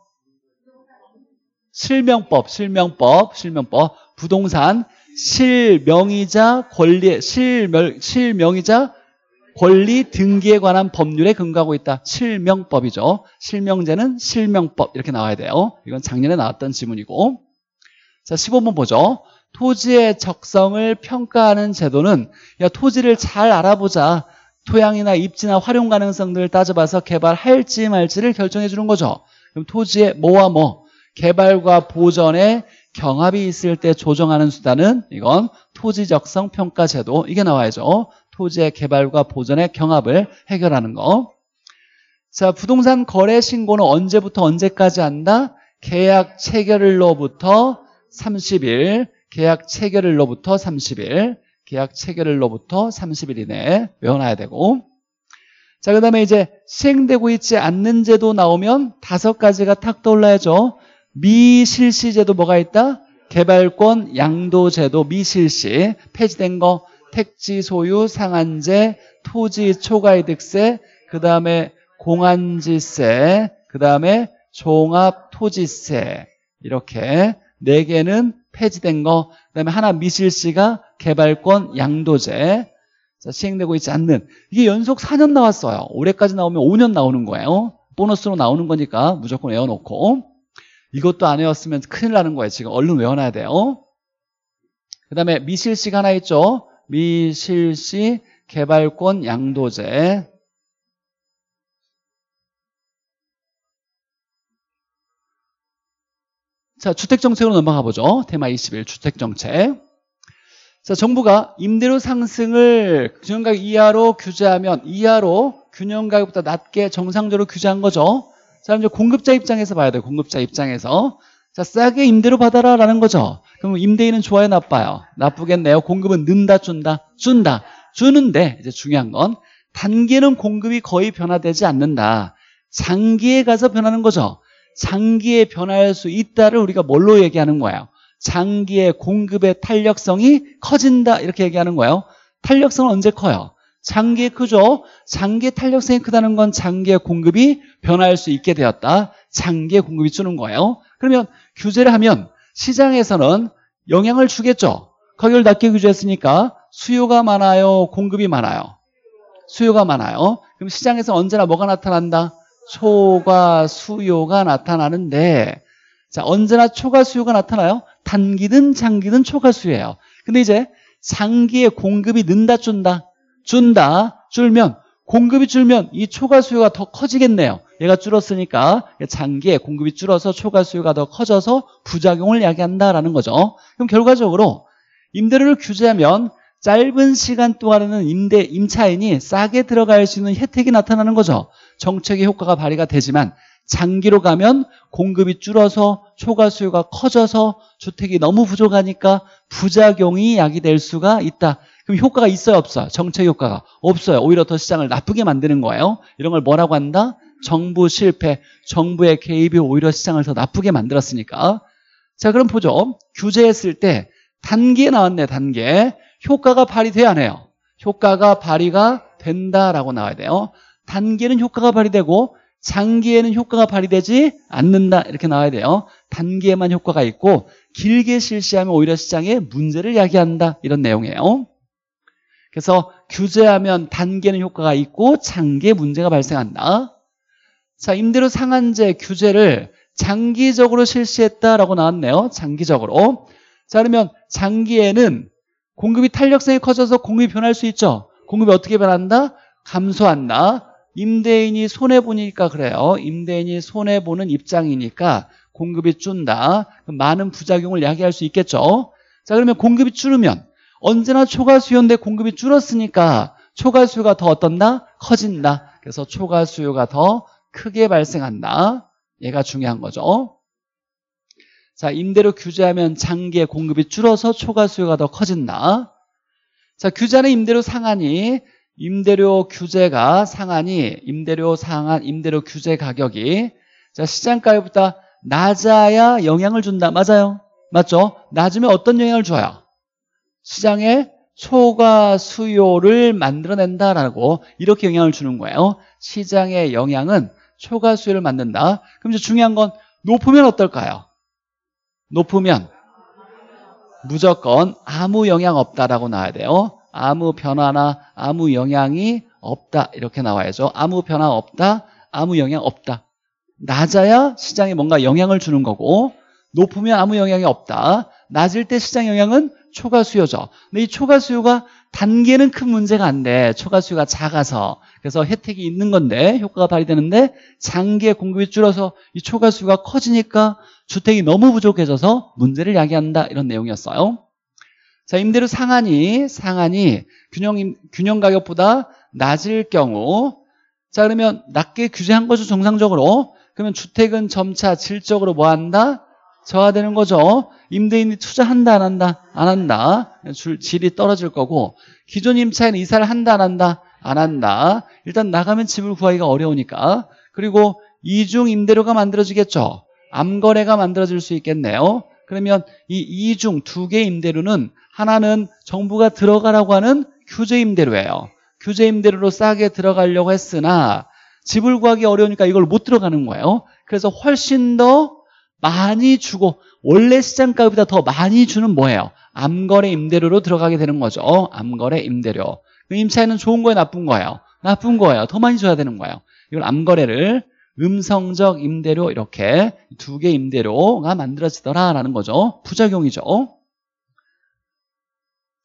실명법, 실명법, 실명법. 부동산 실명이자 권리 실명, 실명이자 권리 등기에 관한 법률에 근거하고 있다. 실명법이죠. 실명제는 실명법 이렇게 나와야 돼요. 이건 작년에 나왔던 지문이고 자 15번 보죠. 토지의 적성을 평가하는 제도는 야 토지를 잘 알아보자. 토양이나 입지나 활용 가능성 들을 따져봐서 개발할지 말지를 결정해 주는 거죠. 그럼 토지의 뭐와 뭐 개발과 보전의 경합이 있을 때 조정하는 수단은 이건 토지적성평가제도 이게 나와야죠. 토지의 개발과 보전의 경합을 해결하는 거. 자, 부동산 거래 신고는 언제부터 언제까지 한다? 계약 체결일로부터 30일, 계약 체결일로부터 30일, 계약 체결일로부터 30일 이내에 외워놔야 되고 자, 그 다음에 이제 시행되고 있지 않는 제도 나오면 다섯 가지가 탁 떠올라야죠. 미실시 제도 뭐가 있다? 개발권 양도 제도 미실시 폐지된 거 택지 소유 상한제, 토지 초과이득세, 그 다음에 공안지세, 그 다음에 종합토지세 이렇게 네 개는 폐지된 거, 그 다음에 하나 미실시가 개발권 양도제 자, 시행되고 있지 않는 이게 연속 4년 나왔어요. 올해까지 나오면 5년 나오는 거예요. 보너스로 나오는 거니까 무조건 외워놓고 이것도 안 외웠으면 큰일 나는 거예요. 지금 얼른 외워놔야 돼요. 그 다음에 미실시가 하나 있죠. 미실시 개발권 양도제 자, 주택정책으로 넘어가 보죠. 테마 21 주택정책. 자, 정부가 임대료 상승을 균형가격 이하로 규제하면 이하로 균형가격보다 낮게 정상적으로 규제한 거죠. 자, 이제 공급자 입장에서 봐야 돼요. 공급자 입장에서. 자, 싸게 임대료 받아라 라는 거죠. 그럼 임대인은 좋아요, 나빠요? 나쁘겠네요. 공급은 는다, 준다? 준다. 주는데 이제 중요한 건 단기는 공급이 거의 변화되지 않는다. 장기에 가서 변하는 거죠. 장기에 변할 화수 있다를 우리가 뭘로 얘기하는 거예요? 장기의 공급의 탄력성이 커진다 이렇게 얘기하는 거예요. 탄력성은 언제 커요? 장기에 크죠. 장기의 탄력성이 크다는 건 장기의 공급이 변할 화수 있게 되었다. 장기의 공급이 주는 거예요. 그러면 규제를 하면 시장에서는 영향을 주겠죠. 가격을 낮게 규제했으니까 수요가 많아요, 공급이 많아요. 수요가 많아요. 그럼 시장에서 언제나 뭐가 나타난다? 초과 수요가 나타나는데 자 언제나 초과 수요가 나타나요? 단기든 장기든 초과 수요예요. 근데 이제 장기의 공급이 는다 준다 준다 줄면 공급이 줄면 이 초과 수요가 더 커지겠네요. 얘가 줄었으니까 장기에 공급이 줄어서 초과 수요가 더 커져서 부작용을 야기한다라는 거죠. 그럼 결과적으로 임대료를 규제하면 짧은 시간 동안에는 임대 임차인이 싸게 들어갈 수 있는 혜택이 나타나는 거죠. 정책의 효과가 발휘가 되지만 장기로 가면 공급이 줄어서 초과 수요가 커져서 주택이 너무 부족하니까 부작용이 야기될 수가 있다. 그럼 효과가 있어요, 없어요? 정책 효과가 없어요. 오히려 더 시장을 나쁘게 만드는 거예요. 이런 걸 뭐라고 한다? 정부 실패, 정부의 개입이 오히려 시장을 더 나쁘게 만들었으니까. 자, 그럼 보죠. 규제했을 때 단계 나왔네, 단계. 효과가 발휘돼야 해요. 효과가 발휘가 된다라고 나와야 돼요. 단계는 효과가 발휘되고 장기에는 효과가 발휘되지 않는다 이렇게 나와야 돼요. 단계에만 효과가 있고 길게 실시하면 오히려 시장에 문제를 야기한다 이런 내용이에요. 그래서 규제하면 단계는 효과가 있고 장기 문제가 발생한다. 자, 임대료 상한제 규제를 장기적으로 실시했다라고 나왔네요. 장기적으로. 자, 그러면 장기에는 공급이 탄력성이 커져서 공급이 변할 수 있죠. 공급이 어떻게 변한다? 감소한다. 임대인이 손해보니까 그래요. 임대인이 손해보는 입장이니까 공급이 준다. 많은 부작용을 야기할 수 있겠죠. 자, 그러면 공급이 줄으면 언제나 초과수요인데 공급이 줄었으니까 초과수요가 더 어떻나? 커진다. 그래서 초과수요가 더 크게 발생한다. 얘가 중요한 거죠. 자, 임대료 규제하면 장기의 공급이 줄어서 초과수요가 더 커진다. 자, 규제는 임대료 상한이 임대료 규제가 상한이 임대료 상한 임대료 규제 가격이 자, 시장가격보다 낮아야 영향을 준다. 맞아요. 맞죠? 낮으면 어떤 영향을 줘요? 시장에 초과 수요를 만들어낸다라고 이렇게 영향을 주는 거예요. 시장의 영향은 초과 수요를 만든다. 그럼 이제 중요한 건 높으면 어떨까요? 높으면 무조건 아무 영향 없다라고 나와야 돼요. 아무 변화나 아무 영향이 없다 이렇게 나와야죠. 아무 변화 없다, 아무 영향 없다. 낮아야 시장에 뭔가 영향을 주는 거고 높으면 아무 영향이 없다. 낮을 때 시장 영향은 초과 수요죠. 근데 이 초과 수요가 단계는 큰 문제가 안 돼. 초과 수요가 작아서. 그래서 혜택이 있는 건데 효과가 발휘되는데 장기의 공급이 줄어서 이 초과 수요가 커지니까 주택이 너무 부족해져서 문제를 야기한다. 이런 내용이었어요. 자, 임대료 상한이 상한이 균형 균형 가격보다 낮을 경우 자, 그러면 낮게 규제한 거죠, 정상적으로. 그러면 주택은 점차 질적으로 뭐 한다? 저하되는 거죠. 임대인이 투자한다 안 한다? 안 한다. 줄 질이 떨어질 거고 기존 임차인 이사를 한다 안 한다? 안 한다. 일단 나가면 집을 구하기가 어려우니까. 그리고 이중 임대료가 만들어지겠죠. 암거래가 만들어질 수 있겠네요. 그러면 이 이중 두 개의 임대료는 하나는 정부가 들어가라고 하는 규제 임대료예요. 규제 임대료로 싸게 들어가려고 했으나 집을 구하기 어려우니까 이걸 못 들어가는 거예요. 그래서 훨씬 더 많이 주고 원래 시장가보다 더 많이 주는 뭐예요? 암거래 임대료로 들어가게 되는 거죠. 암거래 임대료. 임차인은 좋은 거예요? 나쁜 거예요? 나쁜 거예요. 더 많이 줘야 되는 거예요. 이걸 암거래를 음성적 임대료 이렇게 두 개 임대료가 만들어지더라라는 거죠. 부작용이죠.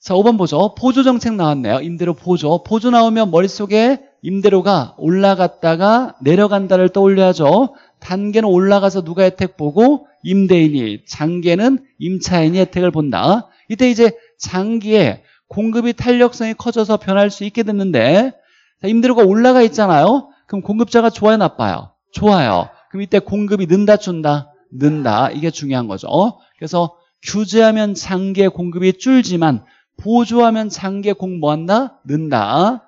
자, 5번 보죠. 보조 정책 나왔네요. 임대료 보조. 보조 나오면 머릿속에 임대료가 올라갔다가 내려간다를 떠올려야죠. 단계는 올라가서 누가 혜택 보고 임대인이 장계는 임차인이 혜택을 본다. 이때 이제 장기에 공급이 탄력성이 커져서 변할 수 있게 됐는데 임대료가 올라가 있잖아요. 그럼 공급자가 좋아요 나빠요? 좋아요. 그럼 이때 공급이 는다 준다? 는다. 이게 중요한 거죠. 그래서 규제하면 장기의 공급이 줄지만 보조하면 장기의 공부한다 는다.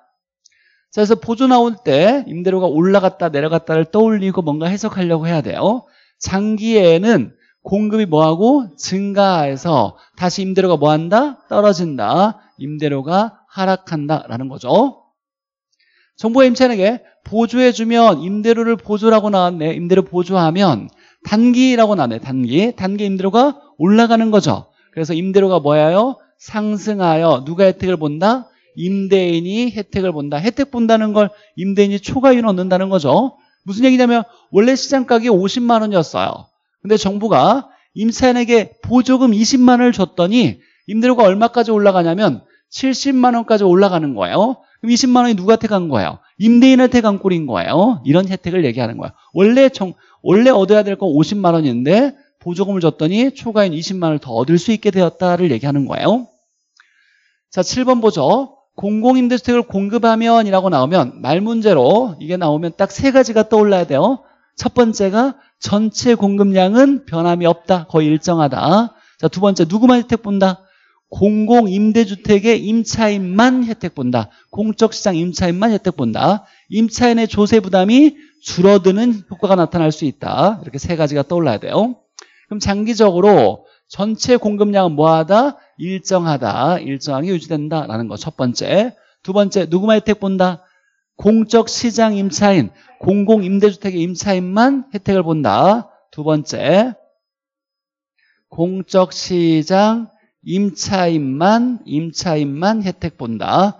자, 그래서 보조 나올 때 임대료가 올라갔다 내려갔다를 떠올리고 뭔가 해석하려고 해야 돼요. 장기에는 공급이 뭐하고 증가해서 다시 임대료가 뭐한다? 떨어진다. 임대료가 하락한다라는 거죠. 정부가 임차인에게 보조해주면 임대료를 보조라고 나왔네. 임대료 보조하면 단기라고 나왔네. 단기. 단기 임대료가 올라가는 거죠. 그래서 임대료가 뭐예요? 상승하여 누가 혜택을 본다? 임대인이 혜택을 본다. 혜택 본다는 걸 임대인이 초과율을 얻는다는 거죠. 무슨 얘기냐면 원래 시장 가격 50만 원이었어요. 근데 정부가 임차인에게 보조금 20만 원을 줬더니 임대료가 얼마까지 올라가냐면 70만 원까지 올라가는 거예요. 그럼 20만 원이 누구한테 간 거예요? 임대인한테 간 꼴인 거예요. 이런 혜택을 얘기하는 거예요. 원래 정 원래 얻어야 될 거 50만 원인데 보조금을 줬더니 초과인 20만 원을 더 얻을 수 있게 되었다를 얘기하는 거예요. 자, 7번 보죠. 공공임대주택을 공급하면이라고 나오면 말문제로 이게 나오면 딱 세 가지가 떠올라야 돼요. 첫 번째가 전체 공급량은 변함이 없다. 거의 일정하다. 자, 두 번째 누구만 혜택 본다? 공공임대주택의 임차인만 혜택 본다. 공적시장 임차인만 혜택 본다. 임차인의 조세 부담이 줄어드는 효과가 나타날 수 있다. 이렇게 세 가지가 떠올라야 돼요. 그럼 장기적으로 전체 공급량은 뭐하다? 일정하다, 일정하게 유지된다라는 거 첫 번째. 두 번째, 누구만 혜택 본다? 공적 시장 임차인, 공공 임대주택의 임차인만 혜택을 본다. 두 번째, 공적 시장 임차인만 임차인만 혜택 본다.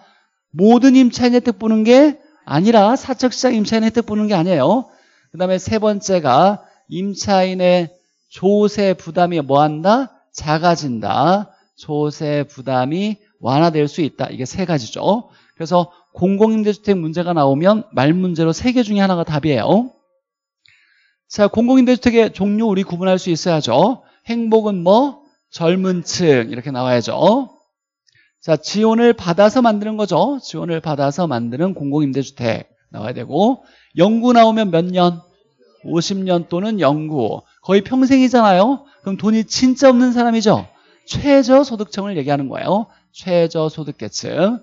모든 임차인 혜택 보는 게 아니라 사적 시장 임차인 혜택 보는 게 아니에요. 그다음에 세 번째가 임차인의 조세 부담이 뭐한다? 작아진다. 조세 부담이 완화될 수 있다. 이게 세 가지죠. 그래서 공공임대주택 문제가 나오면 말 문제로 세 개 중에 하나가 답이에요. 자, 공공임대주택의 종류 우리 구분할 수 있어야죠. 행복은 뭐? 젊은 층 이렇게 나와야죠. 자, 지원을 받아서 만드는 거죠. 지원을 받아서 만드는 공공임대주택 나와야 되고 연구 나오면 몇 년? 50년 또는 연구. 거의 평생이잖아요. 그럼 돈이 진짜 없는 사람이죠. 최저소득층을 얘기하는 거예요. 최저소득계층.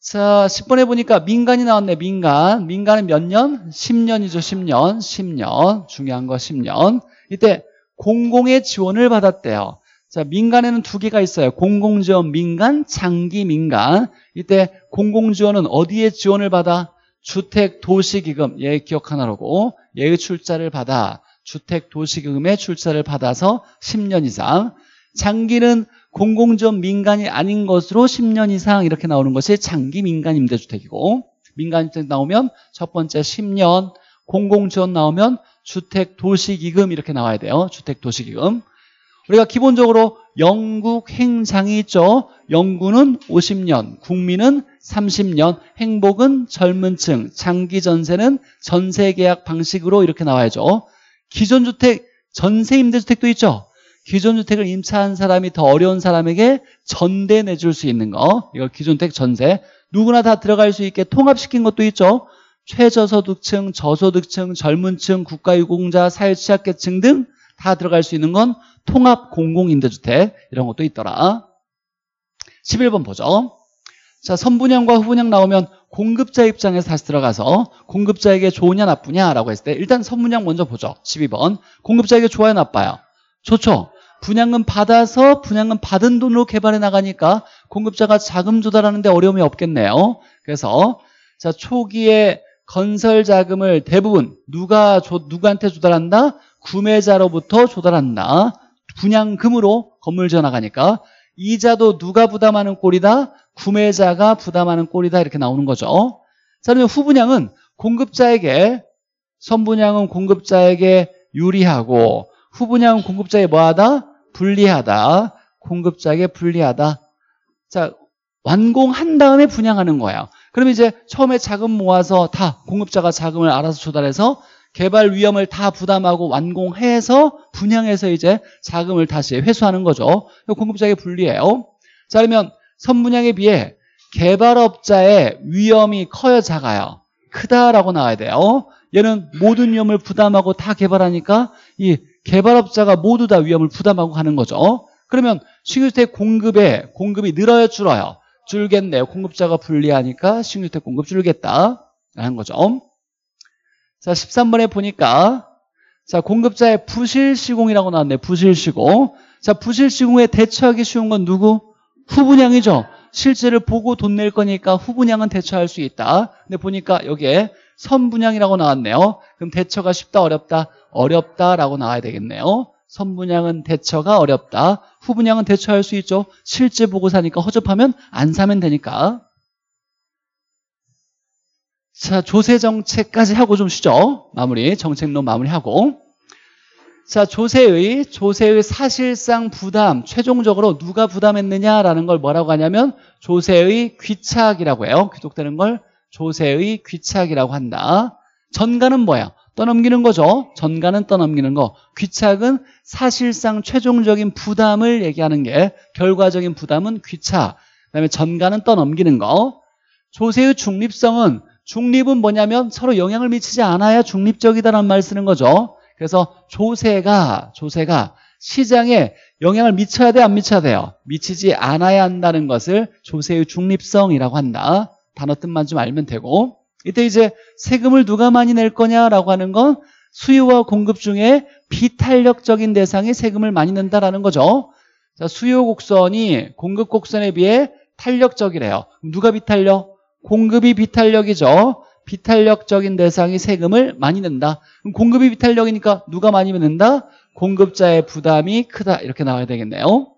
자, 10번에 보니까 민간이 나왔네, 민간. 민간은 몇 년? 10년이죠, 10년. 10년. 중요한 거 10년. 이때 공공의 지원을 받았대요. 자, 민간에는 두 개가 있어요. 공공지원 민간, 장기 민간. 이때 공공지원은 어디에 지원을 받아? 주택 도시기금. 얘 예, 기억 하나로고. 얘의 예, 출자를 받아. 주택 도시기금의 출자를 받아서 10년 이상. 장기는 공공지원 민간이 아닌 것으로 10년 이상 이렇게 나오는 것이 장기 민간 임대주택이고 민간주택 나오면 첫 번째 10년 공공지원 나오면 주택 도시기금 이렇게 나와야 돼요 주택 도시기금 우리가 기본적으로 영국 행장이 있죠 영구는 50년 국민은 30년 행복은 젊은 층 장기 전세는 전세계약 방식으로 이렇게 나와야죠 기존 주택 전세 임대주택도 있죠 기존주택을 임차한 사람이 더 어려운 사람에게 전대 내줄 수 있는 거 이거 기존주택 전세 누구나 다 들어갈 수 있게 통합시킨 것도 있죠 최저소득층, 저소득층, 젊은층, 국가유공자, 사회취약계층 등 다 들어갈 수 있는 건 통합 공공임대주택 이런 것도 있더라 11번 보죠 자 선분양과 후분양 나오면 공급자 입장에서 다시 들어가서 공급자에게 좋으냐 나쁘냐라고 했을 때 일단 선분양 먼저 보죠 12번 공급자에게 좋아요 나빠요 좋죠 분양금 받아서 분양금 받은 돈으로 개발해 나가니까 공급자가 자금 조달하는데 어려움이 없겠네요. 그래서 자 초기에 건설 자금을 대부분 누가 조, 누구한테 조달한다? 구매자로부터 조달한다. 분양금으로 건물 지어 나가니까 이자도 누가 부담하는 꼴이다? 구매자가 부담하는 꼴이다 이렇게 나오는 거죠. 자 그러면 후분양은 공급자에게 선분양은 공급자에게 유리하고 후분양은 공급자에 게 뭐하다? 불리하다. 공급자에게 불리하다. 자, 완공한 다음에 분양하는 거예요. 그러면 이제 처음에 자금 모아서 다 공급자가 자금을 알아서 조달해서 개발 위험을 다 부담하고 완공해서 분양해서 이제 자금을 다시 회수하는 거죠. 공급자에게 불리해요. 자, 그러면 선분양에 비해 개발업자의 위험이 커요, 작아요? 크다라고 나와야 돼요. 얘는 모든 위험을 부담하고 다 개발하니까 이 개발업자가 모두 다 위험을 부담하고 하는 거죠. 그러면 식유주택 공급에 공급이 늘어요, 줄어요? 줄겠네요. 공급자가 불리하니까 식유주택 공급 줄겠다라는 거죠. 자, 13번에 보니까 자, 공급자의 부실시공이라고 나왔네요. 부실시공. 자, 부실시공에 대처하기 쉬운 건 누구? 후분양이죠. 실제를 보고 돈 낼 거니까 후분양은 대처할 수 있다. 근데 보니까 여기에 선분양이라고 나왔네요. 그럼 대처가 쉽다 어렵다? 어렵다라고 나와야 되겠네요. 선분양은 대처가 어렵다. 후분양은 대처할 수 있죠. 실제 보고 사니까 허접하면 안 사면 되니까. 자, 조세 정책까지 하고 좀 쉬죠. 마무리, 정책론 마무리하고. 자, 조세의, 조세의 사실상 부담, 최종적으로 누가 부담했느냐라는 걸 뭐라고 하냐면 조세의 귀착이라고 해요. 귀속되는 걸 조세의 귀착이라고 한다. 전가는 뭐야? 떠넘기는 거죠. 전가는 떠넘기는 거. 귀착은 사실상 최종적인 부담을 얘기하는 게 결과적인 부담은 귀착. 그다음에 전가는 떠넘기는 거. 조세의 중립성은 중립은 뭐냐면 서로 영향을 미치지 않아야 중립적이다라는 말 쓰는 거죠. 그래서 조세가 조세가 시장에 영향을 미쳐야 돼안 미쳐야 돼요. 미치지 않아야 한다는 것을 조세의 중립성이라고 한다. 단어 뜻만 좀 알면 되고 이때 이제 세금을 누가 많이 낼 거냐라고 하는 건 수요와 공급 중에 비탄력적인 대상이 세금을 많이 낸다라는 거죠. 자, 수요 곡선이 공급 곡선에 비해 탄력적이래요. 누가 비탄력? 공급이 비탄력이죠. 비탄력적인 대상이 세금을 많이 낸다. 그럼 공급이 비탄력이니까 누가 많이 낸다? 공급자의 부담이 크다. 이렇게 나와야 되겠네요.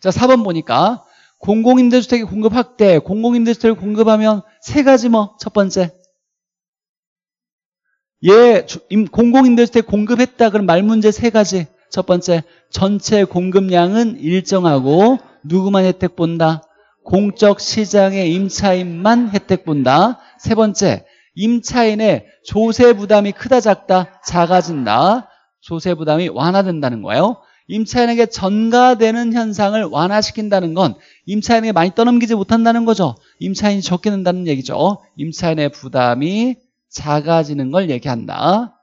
자, 4번 보니까 공공임대주택의 공급 확대, 공공임대주택을 공급하면 세 가지 뭐, 첫 번째. 예, 공공임대주택 공급했다 그럼 말 문제 세 가지. 첫 번째, 전체 공급량은 일정하고 누구만 혜택 본다? 공적 시장의 임차인만 혜택 본다. 세 번째, 임차인의 조세 부담이 크다 작다 작아진다. 조세 부담이 완화된다는 거예요. 임차인에게 전가되는 현상을 완화시킨다는 건 임차인에게 많이 떠넘기지 못한다는 거죠. 임차인이 적게 낸다는 얘기죠. 임차인의 부담이 작아지는 걸 얘기한다.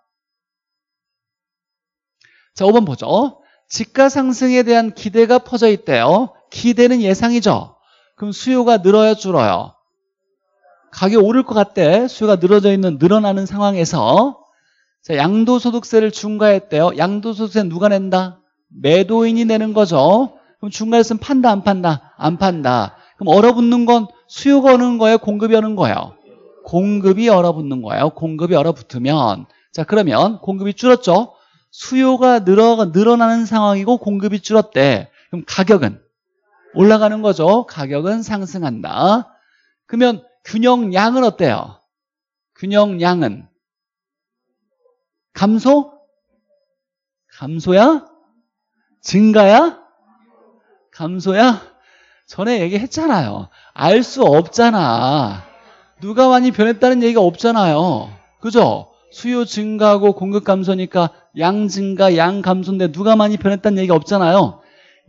자, 5번 보죠. 집가 상승에 대한 기대가 퍼져 있대요. 기대는 예상이죠. 그럼 수요가 늘어요, 줄어요? 가격 오를 것 같대. 수요가 늘어져 있는 늘어나는 상황에서 자, 양도소득세를 중과했대요. 양도소득세 누가 낸다? 매도인이 내는 거죠. 그럼 중간에서는 판다 안 판다 안 판다. 그럼 얼어붙는 건 수요가 오는 거예요, 공급이 오는 거예요. 공급이 얼어붙는 거예요. 공급이 얼어붙으면 자 그러면 공급이 줄었죠. 수요가 늘어 늘어나는 상황이고 공급이 줄었대. 그럼 가격은 올라가는 거죠. 가격은 상승한다. 그러면 균형량은 어때요? 균형량은 감소? 감소야? 증가야? 감소야? 전에 얘기했잖아요. 알 수 없잖아. 누가 많이 변했다는 얘기가 없잖아요. 그죠? 수요 증가하고 공급 감소니까 양 증가, 양 감소인데 누가 많이 변했다는 얘기가 없잖아요.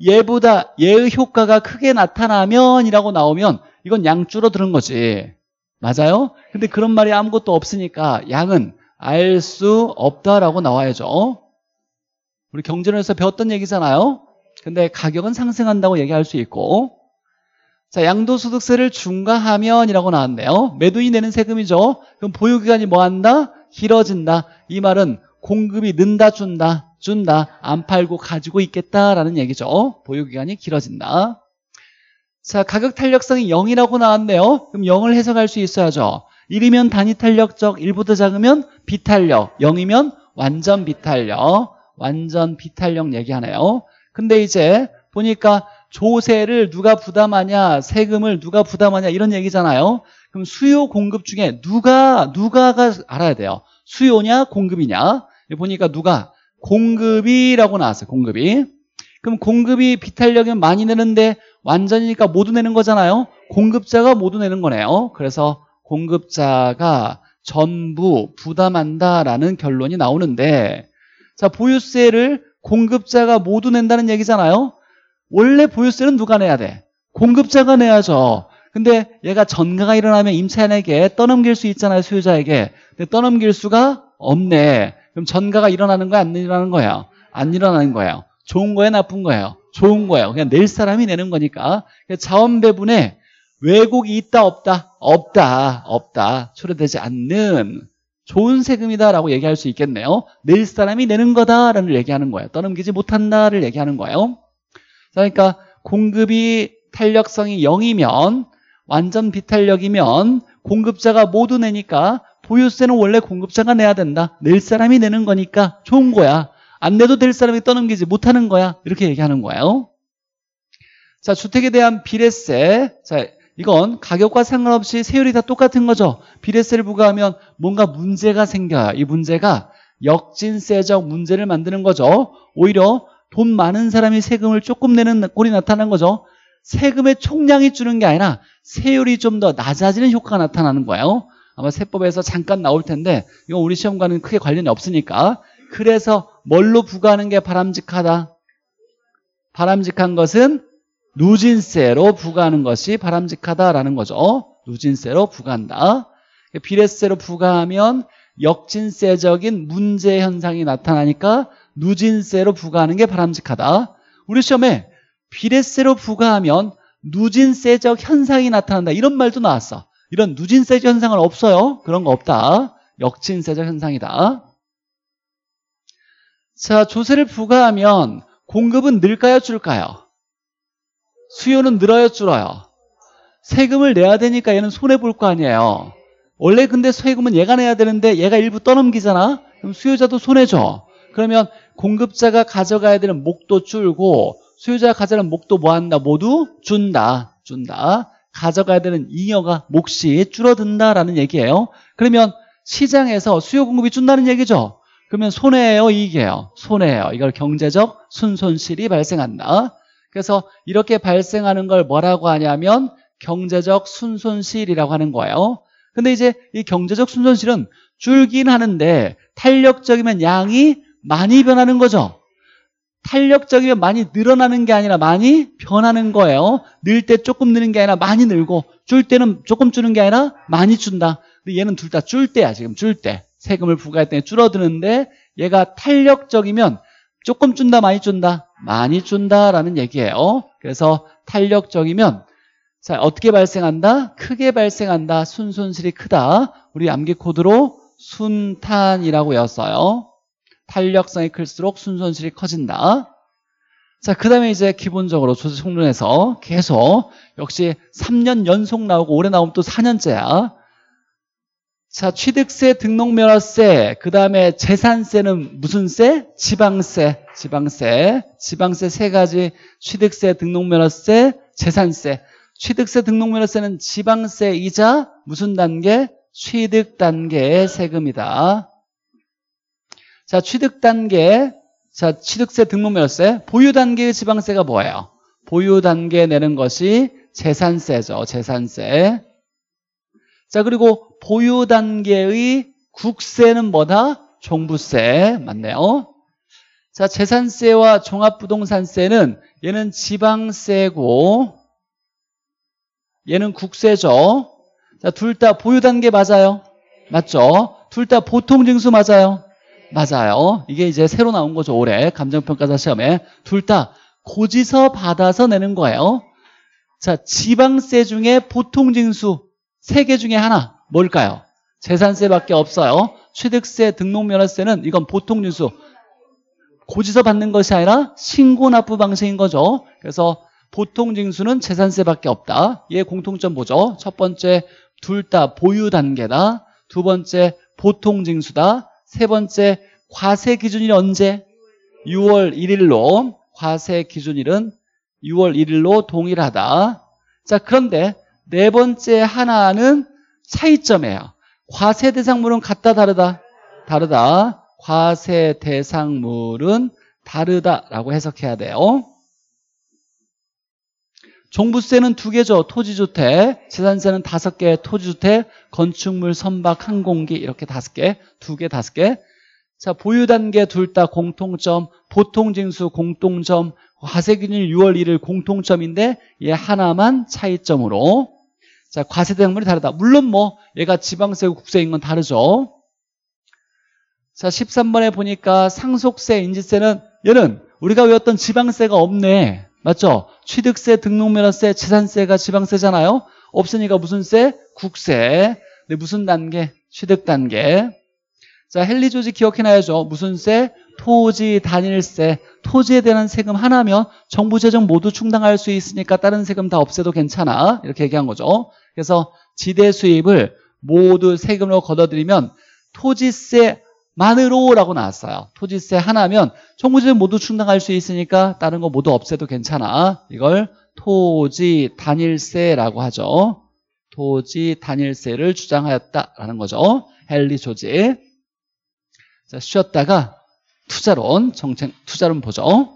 얘보다 얘의 효과가 크게 나타나면이라고 나오면 이건 양 줄어드는 거지. 맞아요? 근데 그런 말이 아무것도 없으니까 양은 알 수 없다라고 나와야죠. 우리 경제론에서 배웠던 얘기잖아요. 근데 가격은 상승한다고 얘기할 수 있고 자 양도소득세를 중과하면이라고 나왔네요. 매도인 내는 세금이죠. 그럼 보유기간이 뭐한다? 길어진다. 이 말은 공급이 는다 준다 준다 안 팔고 가지고 있겠다라는 얘기죠. 보유기간이 길어진다. 자 가격 탄력성이 0이라고 나왔네요. 그럼 0을 해석할 수 있어야죠. 1이면 단위 탄력적, 1보다 작으면 비탄력, 0이면 완전 비탄력. 완전 비탄력 얘기하네요. 근데 이제 보니까 조세를 누가 부담하냐, 세금을 누가 부담하냐 이런 얘기잖아요. 그럼 수요 공급 중에 누가 누가가 알아야 돼요. 수요냐, 공급이냐. 보니까 누가 공급이라고 나왔어요. 공급이. 그럼 공급이 비탄력은 많이 내는데 완전히니까 모두 내는 거잖아요. 공급자가 모두 내는 거네요. 그래서 공급자가 전부 부담한다라는 결론이 나오는데 자, 보유세를 공급자가 모두 낸다는 얘기잖아요. 원래 보유세는 누가 내야 돼? 공급자가 내야죠. 근데 얘가 전가가 일어나면 임차인에게 떠넘길 수 있잖아요, 소유자에게. 근데 떠넘길 수가 없네. 그럼 전가가 일어나는 거야, 안 일어나는 거야? 안 일어나는 거예요. 좋은 거예요, 나쁜 거예요? 좋은 거예요. 그냥 낼 사람이 내는 거니까. 자원 배분에 왜곡이 있다, 없다? 없다, 없다. 초래되지 않는 좋은 세금이다라고 얘기할 수 있겠네요. 낼 사람이 내는 거다라는 얘기하는 거예요. 떠넘기지 못한다를 얘기하는 거예요. 그러니까 공급이 탄력성이 0이면 완전 비탄력이면 공급자가 모두 내니까 보유세는 원래 공급자가 내야 된다. 낼 사람이 내는 거니까 좋은 거야. 안 내도 될 사람이 떠넘기지 못하는 거야. 이렇게 얘기하는 거예요. 자, 주택에 대한 비례세. 자, 이건 가격과 상관없이 세율이 다 똑같은 거죠. 비례세를 부과하면 뭔가 문제가 생겨. 요이 문제가 역진세적 문제를 만드는 거죠. 오히려 돈 많은 사람이 세금을 조금 내는 꼴이 나타난 거죠. 세금의 총량이 주는 게 아니라 세율이 좀 더 낮아지는 효과가 나타나는 거예요. 아마 세법에서 잠깐 나올 텐데 이건 우리 시험과는 크게 관련이 없으니까 그래서 뭘로 부과하는 게 바람직하다? 바람직한 것은 누진세로 부과하는 것이 바람직하다라는 거죠. 누진세로 부과한다. 비례세로 부과하면 역진세적인 문제 현상이 나타나니까 누진세로 부과하는 게 바람직하다. 우리 시험에 비례세로 부과하면 누진세적 현상이 나타난다. 이런 말도 나왔어. 이런 누진세적 현상은 없어요. 그런 거 없다. 역진세적 현상이다. 자, 조세를 부과하면 공급은 늘까요? 줄까요? 수요는 늘어요 줄어요? 세금을 내야 되니까 얘는 손해볼 거 아니에요 원래 근데 세금은 얘가 내야 되는데 얘가 일부 떠넘기잖아 그럼 수요자도 손해죠 그러면 공급자가 가져가야 되는 목도 줄고 수요자가 가져가는 목도 뭐한다 모두 준다 준다 가져가야 되는 잉여가 몫이 줄어든다라는 얘기예요 그러면 시장에서 수요 공급이 준다는 얘기죠 그러면 손해예요 이익이에요 손해예요 이걸 경제적 순손실이 발생한다 그래서 이렇게 발생하는 걸 뭐라고 하냐면 경제적 순손실이라고 하는 거예요. 근데 이제 이 경제적 순손실은 줄긴 하는데 탄력적이면 양이 많이 변하는 거죠. 탄력적이면 많이 늘어나는 게 아니라 많이 변하는 거예요. 늘 때 조금 느는 게 아니라 많이 늘고 줄 때는 조금 주는 게 아니라 많이 준다. 근데 얘는 둘 다 줄 때야 지금 줄 때. 세금을 부과했더니 줄어드는데 얘가 탄력적이면 조금 준다 많이 준다 많이 준다라는 얘기예요. 그래서 탄력적이면 자 어떻게 발생한다? 크게 발생한다. 순순실이 크다. 우리 암기 코드로 순탄이라고 외웠어요. 탄력성이 클수록 순손실이 커진다. 자, 그 다음에 이제 기본적으로 조세 총론에서 계속 역시 3년 연속 나오고 올해 나오면 또 4년째야. 자, 취득세, 등록면허세, 그 다음에 재산세는 무슨 세? 지방세, 지방세, 지방세 세 가지 취득세, 등록면허세, 재산세. 취득세, 등록면허세는 지방세이자 무슨 단계? 취득 단계의 세금이다. 자, 취득 단계, 자, 취득세, 등록면허세, 보유 단계의 지방세가 뭐예요? 보유 단계 내는 것이 재산세죠, 재산세. 자, 그리고 보유 단계의 국세는 뭐다? 종부세 맞네요. 자, 재산세와 종합부동산세는 얘는 지방세고 얘는 국세죠. 자, 둘 다 보유 단계 맞아요. 맞죠? 둘 다 보통 징수 맞아요. 맞아요. 이게 이제 새로 나온 거죠. 올해 감정평가사 시험에 둘 다 고지서 받아서 내는 거예요. 자, 지방세 중에 보통 징수 세개 중에 하나 뭘까요? 재산세밖에 없어요. 취득세, 등록면허세는 이건 보통 유수. 고지서 받는 것이 아니라 신고 납부 방식인 거죠. 그래서 보통 징수는 재산세밖에 없다. 얘 공통점 보죠. 첫 번째, 둘 다 보유 단계다. 두 번째, 보통 징수다. 세 번째, 과세 기준일 언제? 6월 1일로 과세 기준일은 6월 1일로 동일하다. 자, 그런데 네 번째 하나는 차이점이에요. 과세 대상물은 같다 다르다? 다르다. 과세 대상물은 다르다라고 해석해야 돼요. 종부세는 두 개죠. 토지주택, 재산세는 다섯 개, 토지주택, 건축물, 선박, 항공기 이렇게 다섯 개, 두 개, 다섯 개. 자, 보유 단계 둘 다 공통점, 보통 징수 공통점, 과세 균일 6월 1일 공통점인데 얘 하나만 차이점으로 자, 과세대장물이 다르다. 물론 뭐 얘가 지방세고 국세인 건 다르죠. 자, 13번에 보니까 상속세, 인지세는 얘는 우리가 외웠던 지방세가 없네. 맞죠? 취득세, 등록면허세, 재산세가 지방세잖아요. 없으니까 무슨 세? 국세. 근데 무슨 단계? 취득 단계. 자, 헨리 조지 기억해놔야죠. 무슨 세? 토지 단일세. 토지에 대한 세금 하나면 정부 재정 모두 충당할 수 있으니까 다른 세금 다 없애도 괜찮아. 이렇게 얘기한 거죠. 그래서 지대 수입을 모두 세금으로 걷어들이면 토지세만으로라고 나왔어요. 토지세 하나면 총무세 모두 충당할 수 있으니까 다른 거 모두 없애도 괜찮아. 이걸 토지 단일세라고 하죠. 토지 단일세를 주장하였다라는 거죠. 헨리 조지. 자, 쉬었다가 투자론, 정책, 투자론 보죠.